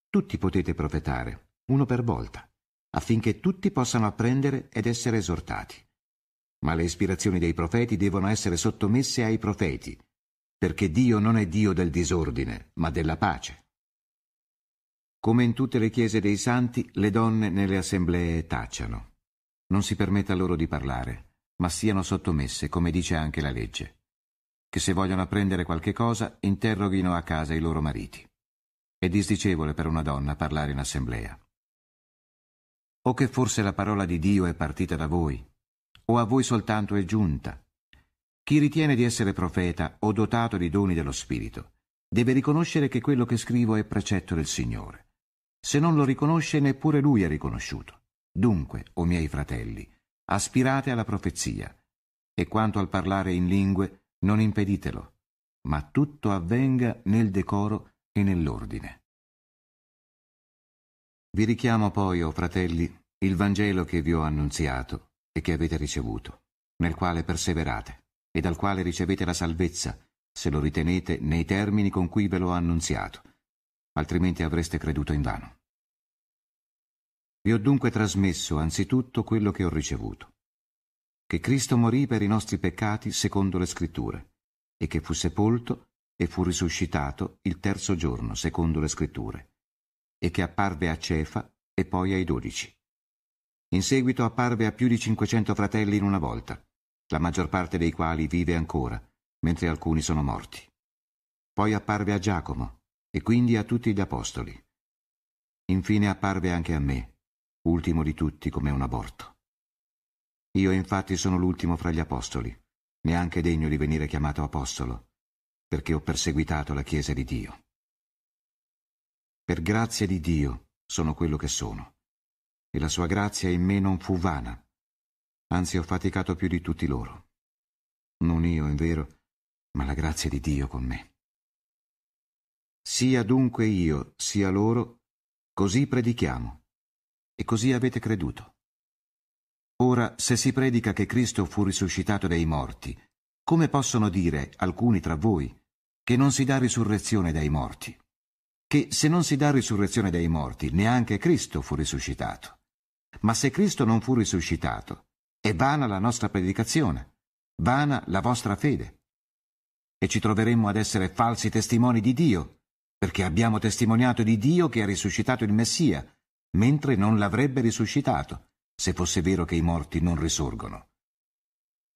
Tutti potete profetare, uno per volta, affinché tutti possano apprendere ed essere esortati. Ma le ispirazioni dei profeti devono essere sottomesse ai profeti, perché Dio non è Dio del disordine, ma della pace. Come in tutte le chiese dei santi, le donne nelle assemblee tacciano. Non si permetta loro di parlare, ma siano sottomesse, come dice anche la legge, che se vogliono apprendere qualche cosa, interroghino a casa i loro mariti. È disdicevole per una donna parlare in assemblea. O che forse la parola di Dio è partita da voi, o a voi soltanto è giunta, chi ritiene di essere profeta o dotato di doni dello Spirito deve riconoscere che quello che scrivo è precetto del Signore. Se non lo riconosce, neppure lui è riconosciuto. Dunque, o miei fratelli, aspirate alla profezia. E quanto al parlare in lingue, non impeditelo, ma tutto avvenga nel decoro e nell'ordine. Vi richiamo poi, o oh fratelli, il Vangelo che vi ho annunziato e che avete ricevuto, nel quale perseverate e dal quale ricevete la salvezza, se lo ritenete nei termini con cui ve lo ha annunziato, altrimenti avreste creduto invano. Vi ho dunque trasmesso anzitutto quello che ho ricevuto, che Cristo morì per i nostri peccati secondo le scritture, e che fu sepolto e fu risuscitato il terzo giorno secondo le scritture, e che apparve a Cefa e poi ai dodici. In seguito apparve a più di cinquecento fratelli in una volta, la maggior parte dei quali vive ancora, mentre alcuni sono morti. Poi apparve a Giacomo e quindi a tutti gli apostoli. Infine apparve anche a me, ultimo di tutti come un aborto. Io infatti sono l'ultimo fra gli apostoli, neanche degno di venire chiamato apostolo, perché ho perseguitato la Chiesa di Dio. Per grazia di Dio sono quello che sono, e la sua grazia in me non fu vana, anzi ho faticato più di tutti loro. Non io, in vero, ma la grazia di Dio con me. Sia dunque io, sia loro, così predichiamo, e così avete creduto. Ora, se si predica che Cristo fu risuscitato dai morti, come possono dire alcuni tra voi che non si dà risurrezione dai morti? Che se non si dà risurrezione dai morti, neanche Cristo fu risuscitato. Ma se Cristo non fu risuscitato, è vana la nostra predicazione, vana la vostra fede. E ci troveremmo ad essere falsi testimoni di Dio, perché abbiamo testimoniato di Dio che ha risuscitato il Messia, mentre non l'avrebbe risuscitato, se fosse vero che i morti non risorgono.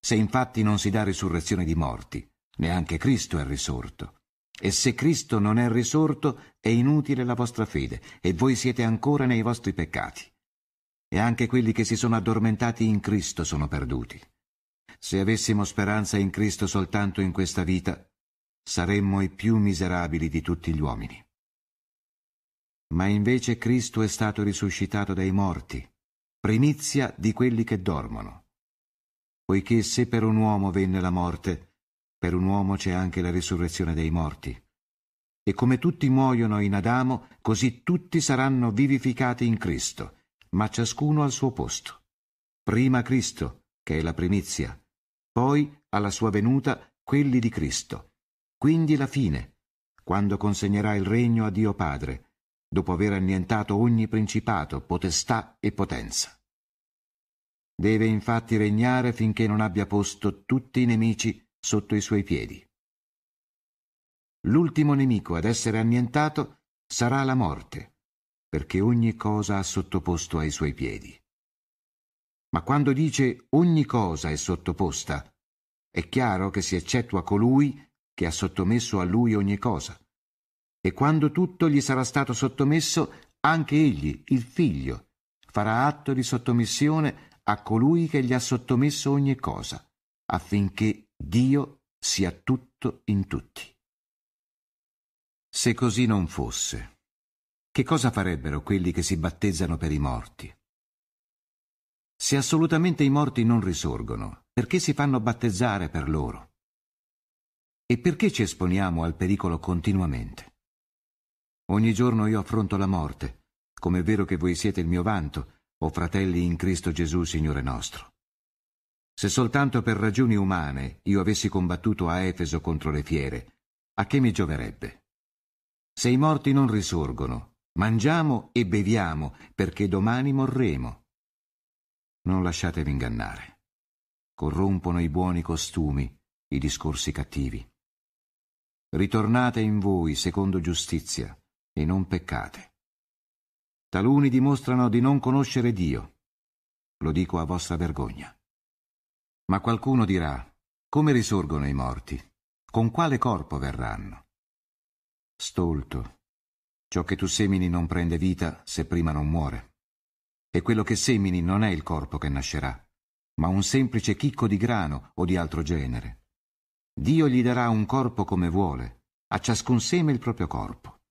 Se infatti non si dà risurrezione di morti, neanche Cristo è risorto. E se Cristo non è risorto, è inutile la vostra fede, e voi siete ancora nei vostri peccati e anche quelli che si sono addormentati in Cristo sono perduti. Se avessimo speranza in Cristo soltanto in questa vita, saremmo i più miserabili di tutti gli uomini. Ma invece Cristo è stato risuscitato dai morti, primizia di quelli che dormono. Poiché se per un uomo venne la morte, per un uomo c'è anche la risurrezione dei morti. E come tutti muoiono in Adamo, così tutti saranno vivificati in Cristo ma ciascuno al suo posto. Prima Cristo, che è la primizia, poi alla sua venuta quelli di Cristo, quindi la fine, quando consegnerà il regno a Dio Padre, dopo aver annientato ogni principato, potestà e potenza. Deve infatti regnare finché non abbia posto tutti i nemici sotto i suoi piedi. L'ultimo nemico ad essere annientato sarà la morte perché ogni cosa ha sottoposto ai suoi piedi. Ma quando dice ogni cosa è sottoposta, è chiaro che si eccettua colui che ha sottomesso a lui ogni cosa. E quando tutto gli sarà stato sottomesso, anche egli, il figlio, farà atto di sottomissione a colui che gli ha sottomesso ogni cosa, affinché Dio sia tutto in tutti. Se così non fosse, che cosa farebbero quelli che si battezzano per i morti? Se assolutamente i morti non risorgono, perché si fanno battezzare per loro? E perché ci esponiamo al pericolo continuamente? Ogni giorno io affronto la morte, come è vero che voi siete il mio vanto, o fratelli in Cristo Gesù, Signore nostro. Se soltanto per ragioni umane io avessi combattuto a Efeso contro le fiere, a che mi gioverebbe? Se i morti non risorgono, Mangiamo e beviamo perché domani morremo. Non lasciatevi ingannare. Corrompono i buoni costumi, i discorsi cattivi. Ritornate in voi secondo giustizia e non peccate. Taluni dimostrano di non conoscere Dio. Lo dico a vostra vergogna. Ma qualcuno dirà, come risorgono i morti? Con quale corpo verranno? Stolto, Ciò che tu semini non prende vita se prima non muore. E quello che semini non è il corpo che nascerà, ma un semplice chicco di grano o di altro genere. Dio gli darà un corpo come vuole, a ciascun seme il proprio corpo.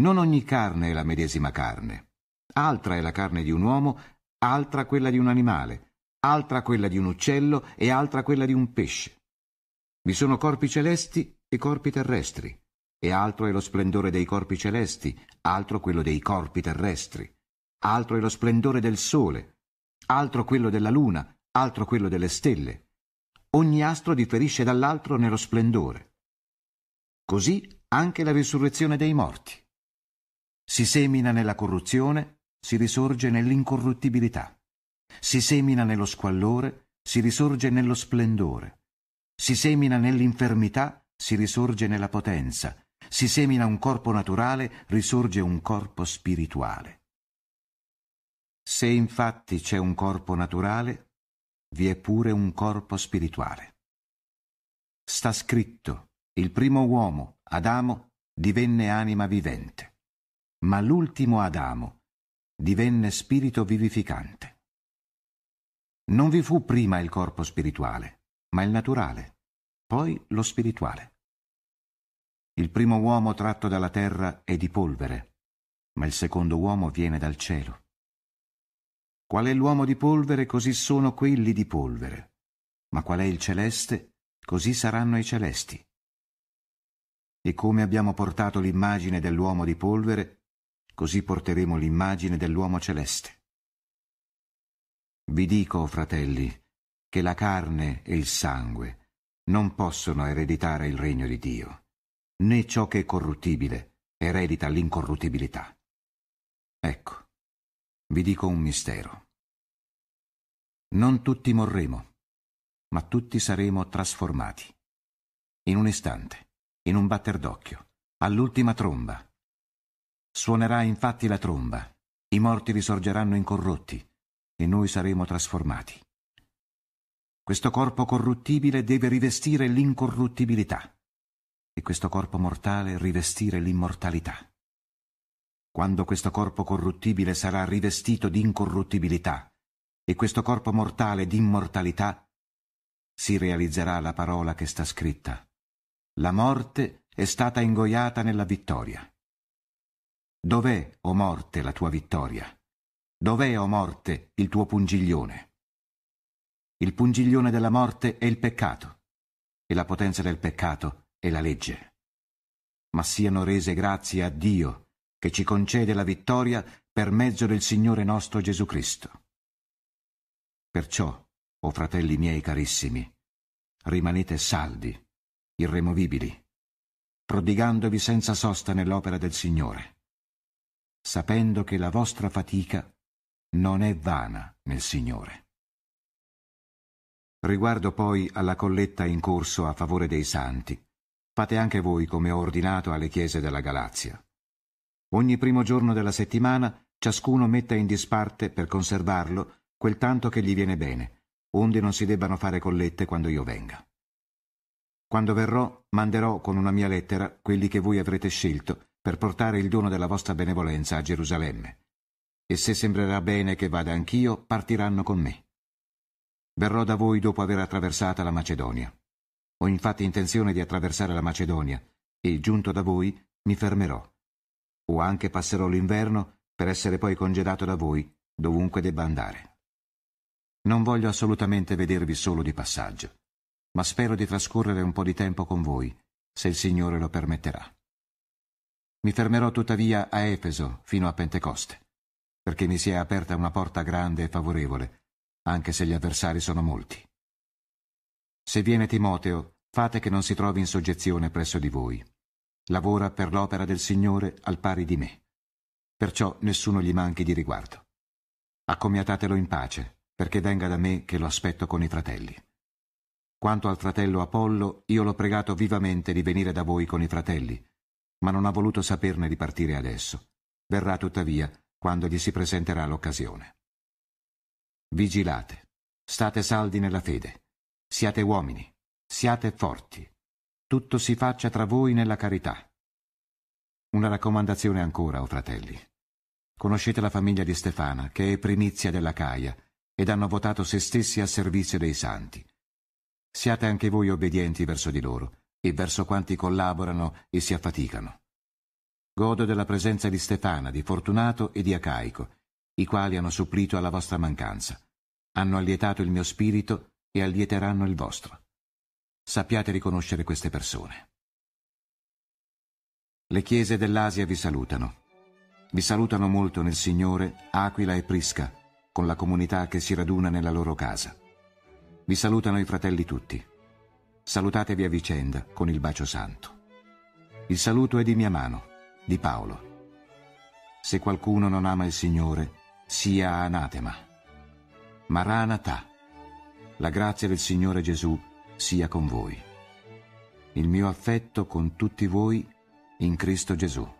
Non ogni carne è la medesima carne. Altra è la carne di un uomo, altra quella di un animale, altra quella di un uccello e altra quella di un pesce. Vi sono corpi celesti e corpi terrestri e altro è lo splendore dei corpi celesti, altro quello dei corpi terrestri, altro è lo splendore del sole, altro quello della luna, altro quello delle stelle. Ogni astro differisce dall'altro nello splendore. Così anche la risurrezione dei morti. Si semina nella corruzione, si risorge nell'incorruttibilità. Si semina nello squallore, si risorge nello splendore. Si semina nell'infermità, si risorge nella potenza. Si semina un corpo naturale, risorge un corpo spirituale. Se infatti c'è un corpo naturale, vi è pure un corpo spirituale. Sta scritto, il primo uomo, Adamo, divenne anima vivente, ma l'ultimo Adamo divenne spirito vivificante. Non vi fu prima il corpo spirituale, ma il naturale, poi lo spirituale. Il primo uomo tratto dalla terra è di polvere, ma il secondo uomo viene dal cielo. Qual è l'uomo di polvere, così sono quelli di polvere, ma qual è il celeste, così saranno i celesti. E come abbiamo portato l'immagine dell'uomo di polvere, così porteremo l'immagine dell'uomo celeste. Vi dico, fratelli, che la carne e il sangue non possono ereditare il regno di Dio né ciò che è corruttibile eredita l'incorruttibilità. Ecco, vi dico un mistero. Non tutti morremo, ma tutti saremo trasformati. In un istante, in un batter d'occhio, all'ultima tromba. Suonerà infatti la tromba, i morti risorgeranno incorrotti e noi saremo trasformati. Questo corpo corruttibile deve rivestire l'incorruttibilità e questo corpo mortale rivestire l'immortalità. Quando questo corpo corruttibile sarà rivestito di incorruttibilità e questo corpo mortale di immortalità, si realizzerà la parola che sta scritta. La morte è stata ingoiata nella vittoria. Dov'è, o oh morte, la tua vittoria? Dov'è, o oh morte, il tuo pungiglione? Il pungiglione della morte è il peccato, e la potenza del peccato è e la legge. Ma siano rese grazie a Dio che ci concede la vittoria per mezzo del Signore nostro Gesù Cristo. Perciò, o oh fratelli miei carissimi, rimanete saldi, irremovibili, prodigandovi senza sosta nell'opera del Signore, sapendo che la vostra fatica non è vana nel Signore. Riguardo poi alla colletta in corso a favore dei santi, Fate anche voi come ho ordinato alle chiese della Galazia. Ogni primo giorno della settimana ciascuno metta in disparte, per conservarlo, quel tanto che gli viene bene, onde non si debbano fare collette quando io venga. Quando verrò, manderò con una mia lettera quelli che voi avrete scelto per portare il dono della vostra benevolenza a Gerusalemme. E se sembrerà bene che vada anch'io, partiranno con me. Verrò da voi dopo aver attraversata la Macedonia. Ho infatti intenzione di attraversare la Macedonia e, giunto da voi, mi fermerò. O anche passerò l'inverno per essere poi congedato da voi, dovunque debba andare. Non voglio assolutamente vedervi solo di passaggio, ma spero di trascorrere un po' di tempo con voi, se il Signore lo permetterà. Mi fermerò tuttavia a Efeso fino a Pentecoste, perché mi si è aperta una porta grande e favorevole, anche se gli avversari sono molti. Se viene Timoteo, fate che non si trovi in soggezione presso di voi. Lavora per l'opera del Signore al pari di me. Perciò nessuno gli manchi di riguardo. Accomiatatelo in pace, perché venga da me che lo aspetto con i fratelli. Quanto al fratello Apollo, io l'ho pregato vivamente di venire da voi con i fratelli, ma non ha voluto saperne di partire adesso. Verrà tuttavia quando gli si presenterà l'occasione. Vigilate, state saldi nella fede Siate uomini, siate forti. Tutto si faccia tra voi nella carità. Una raccomandazione ancora, o oh fratelli. Conoscete la famiglia di Stefana, che è primizia della Caia, ed hanno votato se stessi a servizio dei santi. Siate anche voi obbedienti verso di loro e verso quanti collaborano e si affaticano. Godo della presenza di Stefana, di Fortunato e di Acaico, i quali hanno supplito alla vostra mancanza. Hanno allietato il mio spirito e allieteranno il vostro. Sappiate riconoscere queste persone. Le chiese dell'Asia vi salutano. Vi salutano molto nel Signore Aquila e Prisca, con la comunità che si raduna nella loro casa. Vi salutano i fratelli tutti. Salutatevi a vicenda con il bacio santo. Il saluto è di mia mano, di Paolo. Se qualcuno non ama il Signore, sia anatema. Maranatha. La grazia del Signore Gesù sia con voi. Il mio affetto con tutti voi in Cristo Gesù.